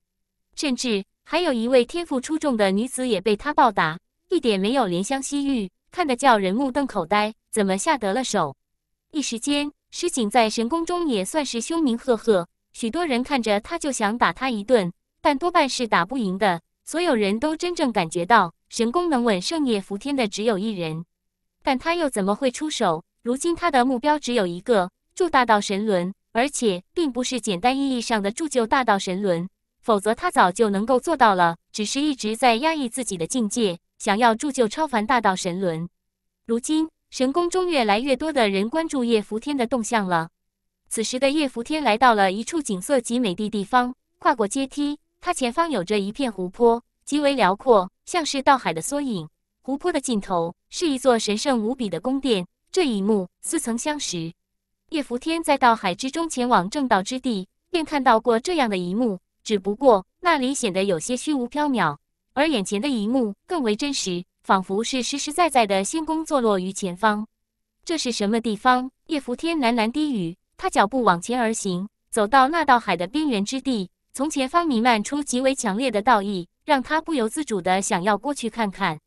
甚至。还有一位天赋出众的女子也被他暴打，一点没有怜香惜玉，看得叫人目瞪口呆。怎么下得了手？一时间，石井在神宫中也算是凶名赫赫，许多人看着他就想打他一顿，但多半是打不赢的。所有人都真正感觉到，神宫能稳胜叶伏天的只有一人，但他又怎么会出手？如今他的目标只有一个，铸大道神轮，而且并不是简单意义上的铸就大道神轮。否则他早就能够做到了，只是一直在压抑自己的境界，想要铸就超凡大道神轮。如今神宫中越来越多的人关注叶伏天的动向了。此时的叶伏天来到了一处景色极美的地方，跨过阶梯，他前方有着一片湖泊，极为辽阔，像是道海的缩影。湖泊的尽头是一座神圣无比的宫殿，这一幕似曾相识。叶伏天在道海之中前往正道之地，便看到过这样的一幕。只不过那里显得有些虚无缥缈，而眼前的一幕更为真实，仿佛是实实在在的仙宫坐落于前方。这是什么地方？叶伏天喃喃低语。他脚步往前而行，走到那道海的边缘之地，从前方弥漫出极为强烈的道意，让他不由自主的想要过去看看。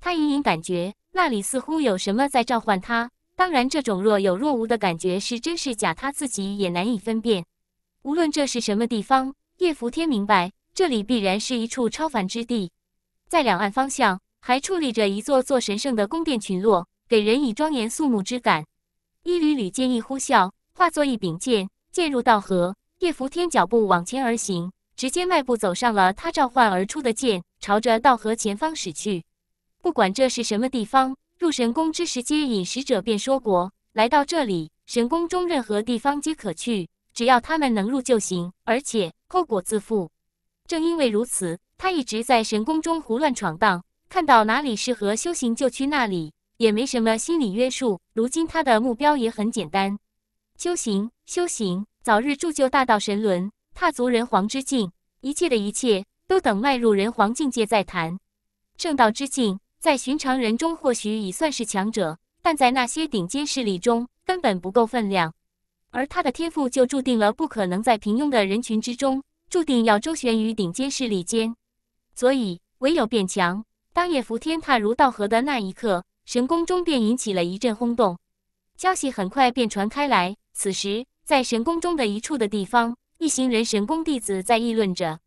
他隐隐感觉那里似乎有什么在召唤他，当然，这种若有若无的感觉是真是假，他自己也难以分辨。无论这是什么地方。叶伏天明白，这里必然是一处超凡之地，在两岸方向还矗立着一座座神圣的宫殿群落，给人以庄严肃穆之感。一缕缕剑意呼啸，化作一柄剑，剑入道河。叶伏天脚步往前而行，直接迈步走上了他召唤而出的剑，朝着道河前方驶去。不管这是什么地方，入神宫之时接引使者便说过，来到这里，神宫中任何地方皆可去。只要他们能入就行，而且后果自负。正因为如此，他一直在神宫中胡乱闯荡，看到哪里适合修行就去那里，也没什么心理约束。如今他的目标也很简单：修行，修行，早日铸就大道神轮，踏足人皇之境。一切的一切，都等迈入人皇境界再谈。正道之境，在寻常人中或许已算是强者，但在那些顶尖势力中，根本不够分量。而他的天赋就注定了不可能在平庸的人群之中，注定要周旋于顶尖势力间，所以唯有变强。当叶伏天踏入道河的那一刻，神宫中便引起了一阵轰动，消息很快便传开来。此时，在神宫中的一处的地方，一行人神宫弟子在议论着：“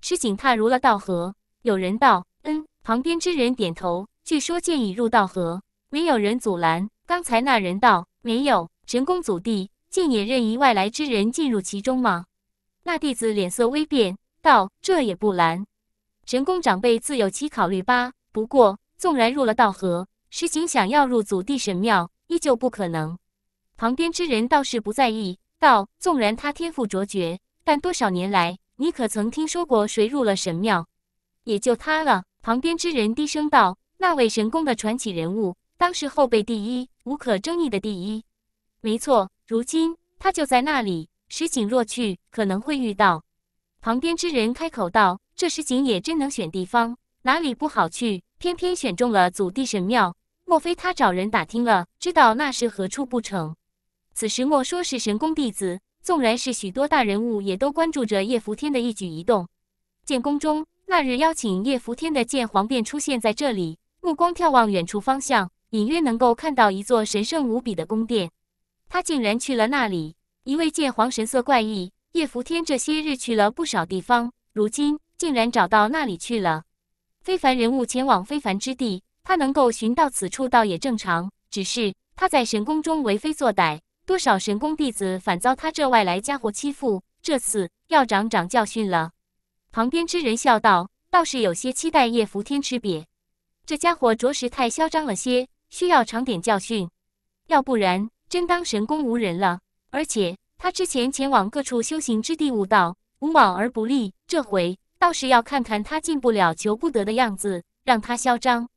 师姐踏入了道河。”有人道：“嗯。”旁边之人点头：“据说剑已入道河，没有人阻拦。”刚才那人道：“没有，神宫祖地。”竟也任一外来之人进入其中吗？那弟子脸色微变，道：“这也不难，神功长辈自有其考虑吧。不过，纵然入了道河，实情想要入祖地神庙，依旧不可能。”旁边之人倒是不在意，道：“纵然他天赋卓绝，但多少年来，你可曾听说过谁入了神庙？也就他了。”旁边之人低声道：“那位神功的传奇人物，当是后辈第一，无可争议的第一。”没错。如今他就在那里，石井若去可能会遇到。旁边之人开口道：“这石井也真能选地方，哪里不好去，偏偏选中了祖地神庙。莫非他找人打听了，知道那是何处不成？”此时莫说是神宫弟子，纵然是许多大人物，也都关注着叶福天的一举一动。剑宫中那日邀请叶福天的剑皇便出现在这里，目光眺望远处方向，隐约能够看到一座神圣无比的宫殿。他竟然去了那里！一位剑皇神色怪异。叶伏天这些日去了不少地方，如今竟然找到那里去了。非凡人物前往非凡之地，他能够寻到此处倒也正常。只是他在神宫中为非作歹，多少神宫弟子反遭他这外来家伙欺负。这次要长长教训了。旁边之人笑道：“倒是有些期待叶伏天吃瘪。这家伙着实太嚣张了些，需要长点教训，要不然……”真当神功无人了？而且他之前前往各处修行之地悟道，无往而不利。这回倒是要看看他进不了、求不得的样子，让他嚣张。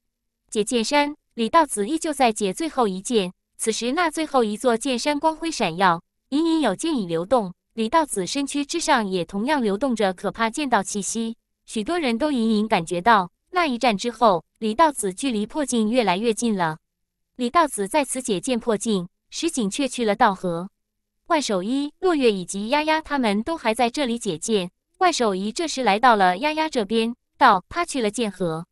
解剑山，李道子依旧在解最后一剑。此时那最后一座剑山光辉闪耀，隐隐有剑影流动。李道子身躯之上也同样流动着可怕剑道气息。许多人都隐隐感觉到，那一战之后，李道子距离破境越来越近了。李道子在此解剑破境。石井却去了道河，万守一、落月以及丫丫他们都还在这里解剑。万守一这时来到了丫丫这边，道：“他去了剑河。”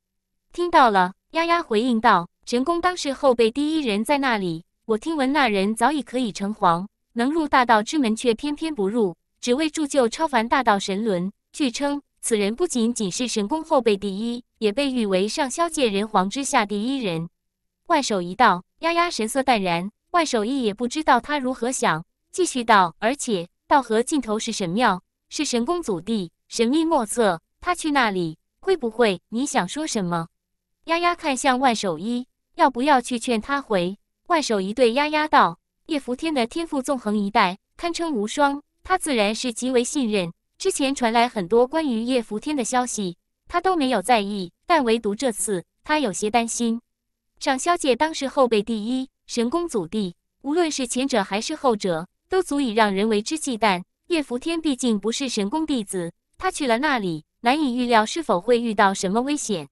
听到了，丫丫回应道：“神功当世后辈第一人在那里，我听闻那人早已可以成皇，能入大道之门却偏偏不入，只为铸就超凡大道神轮。据称，此人不仅仅是神功后辈第一，也被誉为上霄界人皇之下第一人。”万守一道，丫丫神色淡然。万守一也不知道他如何想，继续道：“而且道河尽头是神庙，是神宫祖地，神秘莫测。他去那里会不会……你想说什么？”丫丫看向万守一，要不要去劝他回？万守一对丫丫道：“叶扶天的天赋纵横一代，堪称无双，他自然是极为信任。之前传来很多关于叶扶天的消息，他都没有在意，但唯独这次，他有些担心。长萧姐当时后辈第一。”神功祖地，无论是前者还是后者，都足以让人为之忌惮。叶伏天毕竟不是神功弟子，他去了那里，难以预料是否会遇到什么危险。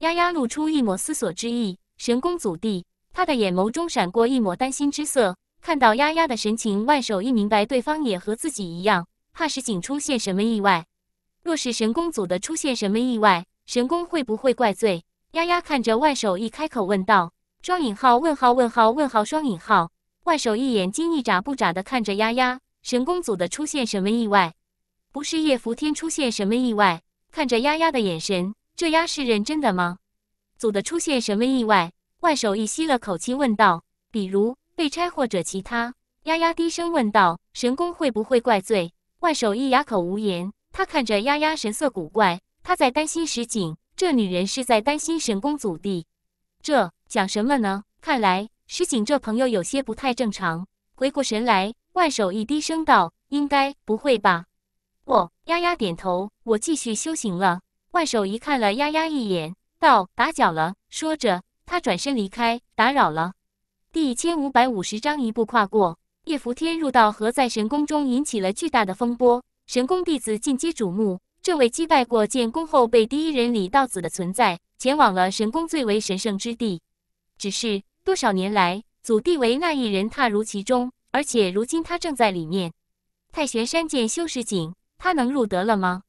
丫丫露出一抹思索之意，神功祖地，他的眼眸中闪过一抹担心之色。看到丫丫的神情，万守一明白对方也和自己一样，怕是仅出现什么意外。若是神功祖的出现什么意外，神功会不会怪罪？丫丫看着万守一开口问道。双引号问号问号问号双引号万守义眼睛一眨不眨的看着丫丫，神宫组的出现什么意外？不是叶福天出现什么意外？看着丫丫的眼神，这丫是认真的吗？组的出现什么意外？万守义吸了口气问道，比如被拆或者其他？丫丫低声问道，神宫会不会怪罪？万守义哑口无言，他看着丫丫神色古怪，他在担心石井，这女人是在担心神宫组的，这。讲什么呢？看来石井这朋友有些不太正常。回过神来，万守一低声道：“应该不会吧？”我丫丫点头。我继续修行了。万守一看了丫丫一眼，道：“打搅了。”说着，他转身离开。打扰了。第一千五百五十章一步跨过。叶伏天入道和在神宫中引起了巨大的风波，神宫弟子尽皆瞩目。这位击败过剑功后被第一人李道子的存在，前往了神宫最为神圣之地。只是多少年来，祖地为那一人踏入其中，而且如今他正在里面。太玄山见修石井，他能入得了吗？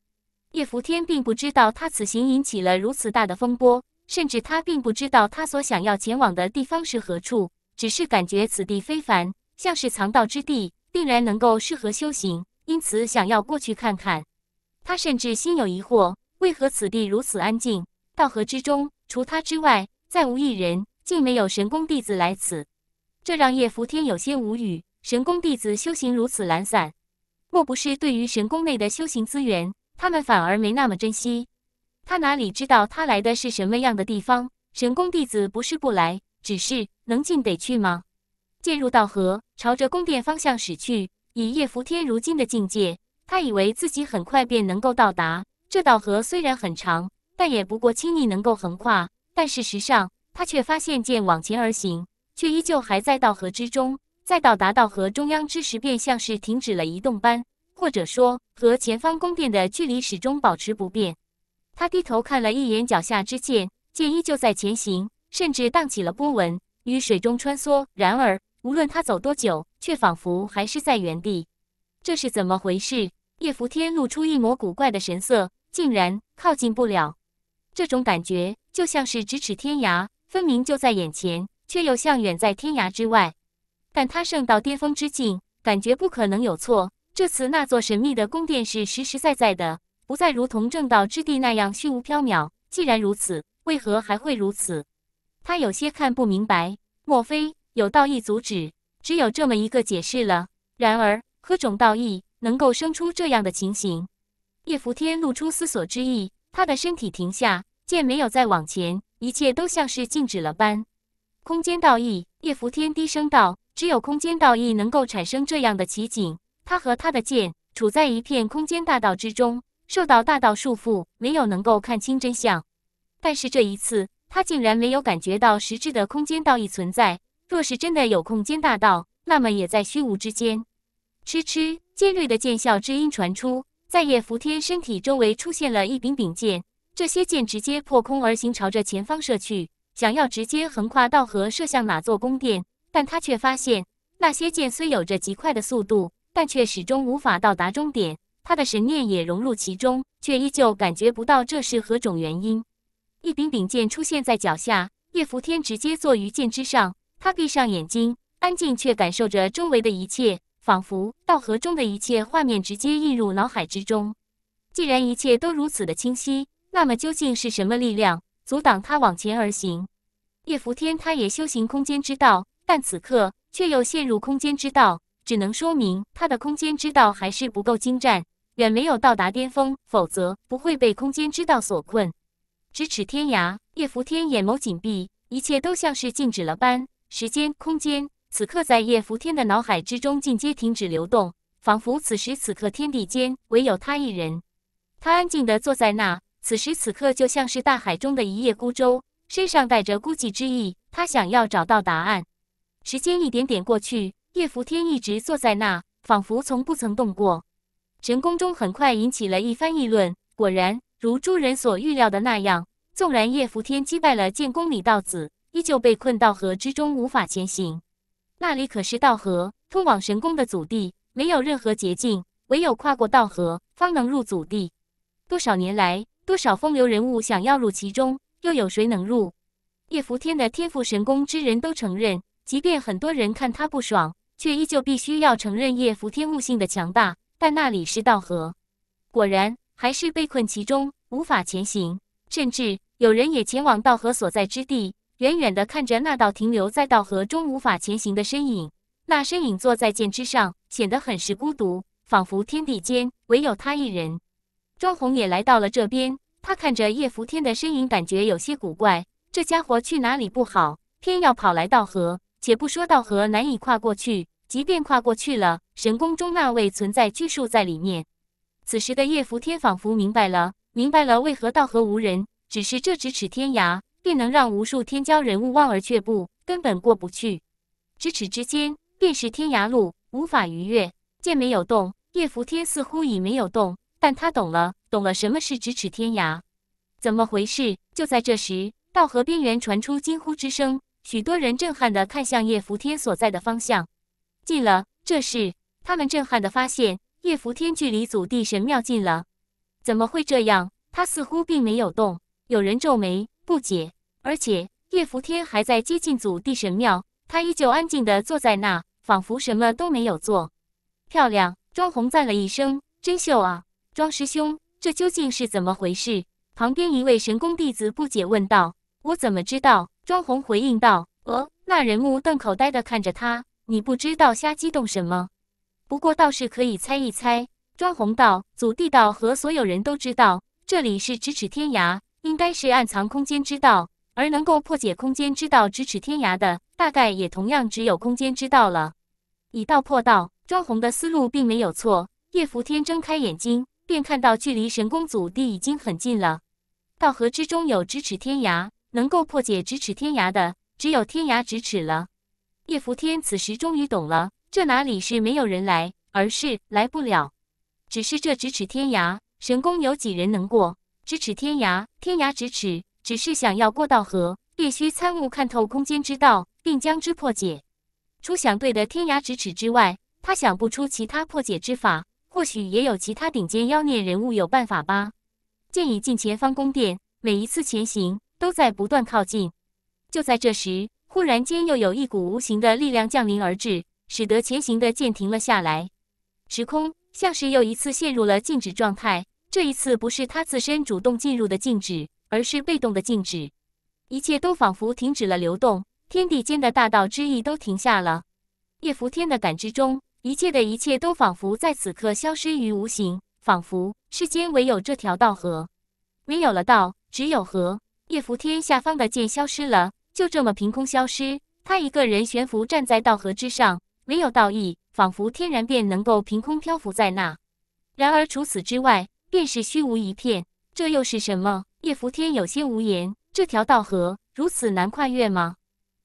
叶福天并不知道他此行引起了如此大的风波，甚至他并不知道他所想要前往的地方是何处，只是感觉此地非凡，像是藏道之地，定然能够适合修行，因此想要过去看看。他甚至心有疑惑：为何此地如此安静？道河之中，除他之外，再无一人。竟没有神宫弟子来此，这让叶福天有些无语。神宫弟子修行如此懒散，莫不是对于神宫内的修行资源，他们反而没那么珍惜？他哪里知道他来的是什么样的地方？神宫弟子不是不来，只是能进得去吗？进入道河，朝着宫殿方向驶去。以叶福天如今的境界，他以为自己很快便能够到达。这道河虽然很长，但也不过轻易能够横跨。但事实上。他却发现剑往前而行，却依旧还在道河之中。再到达道河中央之时，便像是停止了移动般，或者说和前方宫殿的距离始终保持不变。他低头看了一眼脚下之剑，剑依旧在前行，甚至荡起了波纹，于水中穿梭。然而，无论他走多久，却仿佛还是在原地。这是怎么回事？叶伏天露出一抹古怪的神色，竟然靠近不了。这种感觉就像是咫尺天涯。分明就在眼前，却又像远在天涯之外。但他圣到巅峰之境，感觉不可能有错。这次那座神秘的宫殿是实实在在的，不再如同正道之地那样虚无缥缈。既然如此，为何还会如此？他有些看不明白。莫非有道义阻止？只有这么一个解释了。然而何种道义能够生出这样的情形？叶伏天露出思索之意，他的身体停下，剑没有再往前。一切都像是静止了般。空间道义，叶福天低声道：“只有空间道义能够产生这样的奇景。他和他的剑处在一片空间大道之中，受到大道束缚，没有能够看清真相。但是这一次，他竟然没有感觉到实质的空间道义存在。若是真的有空间大道，那么也在虚无之间。”嗤嗤，尖锐的剑啸之音传出，在叶福天身体周围出现了一柄柄剑。这些箭直接破空而行，朝着前方射去，想要直接横跨道河，射向哪座宫殿？但他却发现，那些箭虽有着极快的速度，但却始终无法到达终点。他的神念也融入其中，却依旧感觉不到这是何种原因。一柄柄剑出现在脚下，叶伏天直接坐于剑之上，他闭上眼睛，安静却感受着周围的一切，仿佛道河中的一切画面直接映入脑海之中。既然一切都如此的清晰。那么究竟是什么力量阻挡他往前而行？叶伏天他也修行空间之道，但此刻却又陷入空间之道，只能说明他的空间之道还是不够精湛，远没有到达巅峰，否则不会被空间之道所困。咫尺天涯，叶伏天眼眸紧闭，一切都像是静止了般。时间、空间，此刻在叶伏天的脑海之中尽皆停止流动，仿佛此时此刻天地间唯有他一人。他安静地坐在那。此时此刻，就像是大海中的一叶孤舟，身上带着孤寂之意。他想要找到答案。时间一点点过去，叶伏天一直坐在那，仿佛从不曾动过。神宫中很快引起了一番议论。果然，如诸人所预料的那样，纵然叶伏天击败了建宫李道子，依旧被困道河之中，无法前行。那里可是道河，通往神宫的祖地，没有任何捷径，唯有跨过道河，方能入祖地。多少年来，多少风流人物想要入其中，又有谁能入？叶扶天的天赋神功之人都承认，即便很多人看他不爽，却依旧必须要承认叶扶天悟性的强大。但那里是道河，果然还是被困其中，无法前行。甚至有人也前往道河所在之地，远远地看着那道停留在道河中无法前行的身影。那身影坐在剑之上，显得很是孤独，仿佛天地间唯有他一人。庄红也来到了这边，他看着叶伏天的身影，感觉有些古怪。这家伙去哪里不好，偏要跑来道河。且不说道河难以跨过去，即便跨过去了，神宫中那位存在拘束在里面。此时的叶伏天仿佛明白了，明白了为何道河无人。只是这咫尺天涯，便能让无数天骄人物望而却步，根本过不去。咫尺之间，便是天涯路，无法逾越。剑没有动，叶伏天似乎已没有动。但他懂了，懂了什么是咫尺天涯。怎么回事？就在这时，道河边缘传出惊呼之声，许多人震撼地看向叶福天所在的方向。近了，这是他们震撼地发现，叶福天距离祖地神庙近了。怎么会这样？他似乎并没有动。有人皱眉不解，而且叶福天还在接近祖地神庙，他依旧安静地坐在那，仿佛什么都没有做。漂亮，庄红赞了一声，真秀啊！庄师兄，这究竟是怎么回事？旁边一位神功弟子不解问道。我怎么知道？庄红回应道。呃，那人目瞪口呆的看着他，你不知道瞎激动什么。不过倒是可以猜一猜。庄红道，祖地道和所有人都知道，这里是咫尺天涯，应该是暗藏空间之道，而能够破解空间之道咫尺天涯的，大概也同样只有空间之道了。以道破道，庄红的思路并没有错。叶伏天睁开眼睛。便看到距离神宫祖地已经很近了。道河之中有咫尺天涯，能够破解咫尺天涯的，只有天涯咫尺了。叶拂天此时终于懂了，这哪里是没有人来，而是来不了。只是这咫尺天涯，神宫有几人能过？咫尺天涯，天涯咫尺。只是想要过道河，必须参悟看透空间之道，并将之破解。除想对的天涯咫尺之外，他想不出其他破解之法。或许也有其他顶尖妖孽人物有办法吧。剑已进前方宫殿，每一次前行都在不断靠近。就在这时，忽然间又有一股无形的力量降临而至，使得前行的剑停了下来。时空像是又一次陷入了静止状态。这一次不是他自身主动进入的静止，而是被动的静止。一切都仿佛停止了流动，天地间的大道之意都停下了。叶伏天的感知中。一切的一切都仿佛在此刻消失于无形，仿佛世间唯有这条道河，没有了道，只有河。叶拂天下方的剑消失了，就这么凭空消失。他一个人悬浮站在道河之上，没有道义，仿佛天然便能够凭空漂浮在那。然而除此之外，便是虚无一片。这又是什么？叶拂天有些无言。这条道河如此难跨越吗？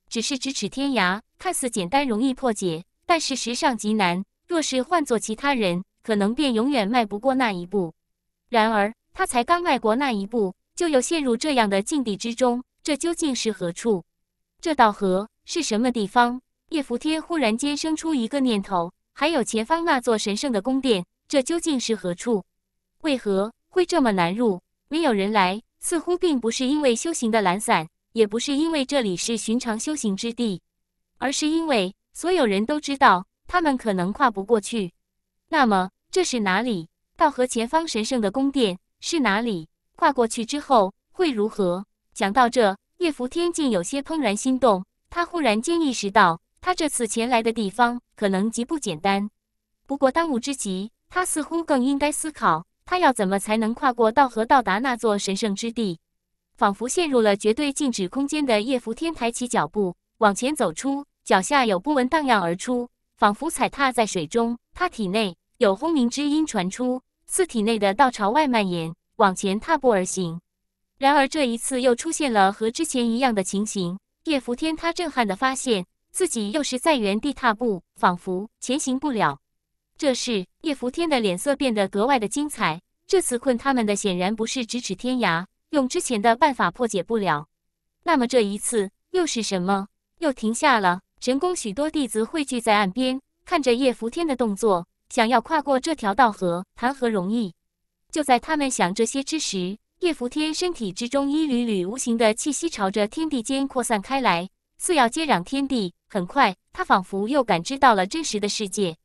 只是咫尺天涯，看似简单，容易破解。但事实上极难，若是换做其他人，可能便永远迈不过那一步。然而他才刚迈过那一步，就又陷入这样的境地之中。这究竟是何处？这道河是什么地方？叶扶天忽然间生出一个念头。还有前方那座神圣的宫殿，这究竟是何处？为何会这么难入？没有人来，似乎并不是因为修行的懒散，也不是因为这里是寻常修行之地，而是因为。所有人都知道，他们可能跨不过去。那么，这是哪里？道河前方神圣的宫殿是哪里？跨过去之后会如何？讲到这，叶伏天竟有些怦然心动。他忽然间意识到，他这次前来的地方可能极不简单。不过，当务之急，他似乎更应该思考，他要怎么才能跨过道河，到达那座神圣之地？仿佛陷入了绝对静止空间的叶伏天抬起脚步，往前走出。脚下有波纹荡漾而出，仿佛踩踏在水中。他体内有轰鸣之音传出，似体内的道朝外蔓延，往前踏步而行。然而这一次又出现了和之前一样的情形。叶伏天他震撼的发现自己又是在原地踏步，仿佛前行不了。这时叶伏天的脸色变得格外的精彩。这次困他们的显然不是咫尺天涯，用之前的办法破解不了。那么这一次又是什么？又停下了？神宫许多弟子汇聚在岸边，看着叶拂天的动作，想要跨过这条道河，谈何容易？就在他们想这些之时，叶拂天身体之中一缕缕无形的气息朝着天地间扩散开来，似要接壤天地。很快，他仿佛又感知到了真实的世界。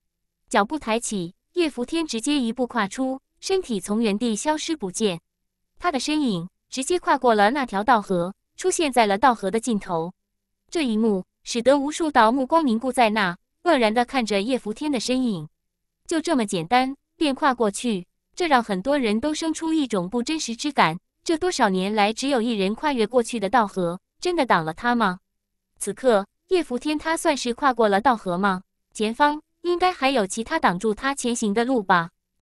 脚步抬起，叶拂天直接一步跨出，身体从原地消失不见。他的身影直接跨过了那条道河，出现在了道河的尽头。这一幕。使得无数道目光凝固在那，愕然地看着叶拂天的身影。就这么简单，便跨过去，这让很多人都生出一种不真实之感。这多少年来，只有一人跨越过去的道河，真的挡了他吗？此刻，叶拂天，他算是跨过了道河吗？前方应该还有其他挡住他前行的路吧。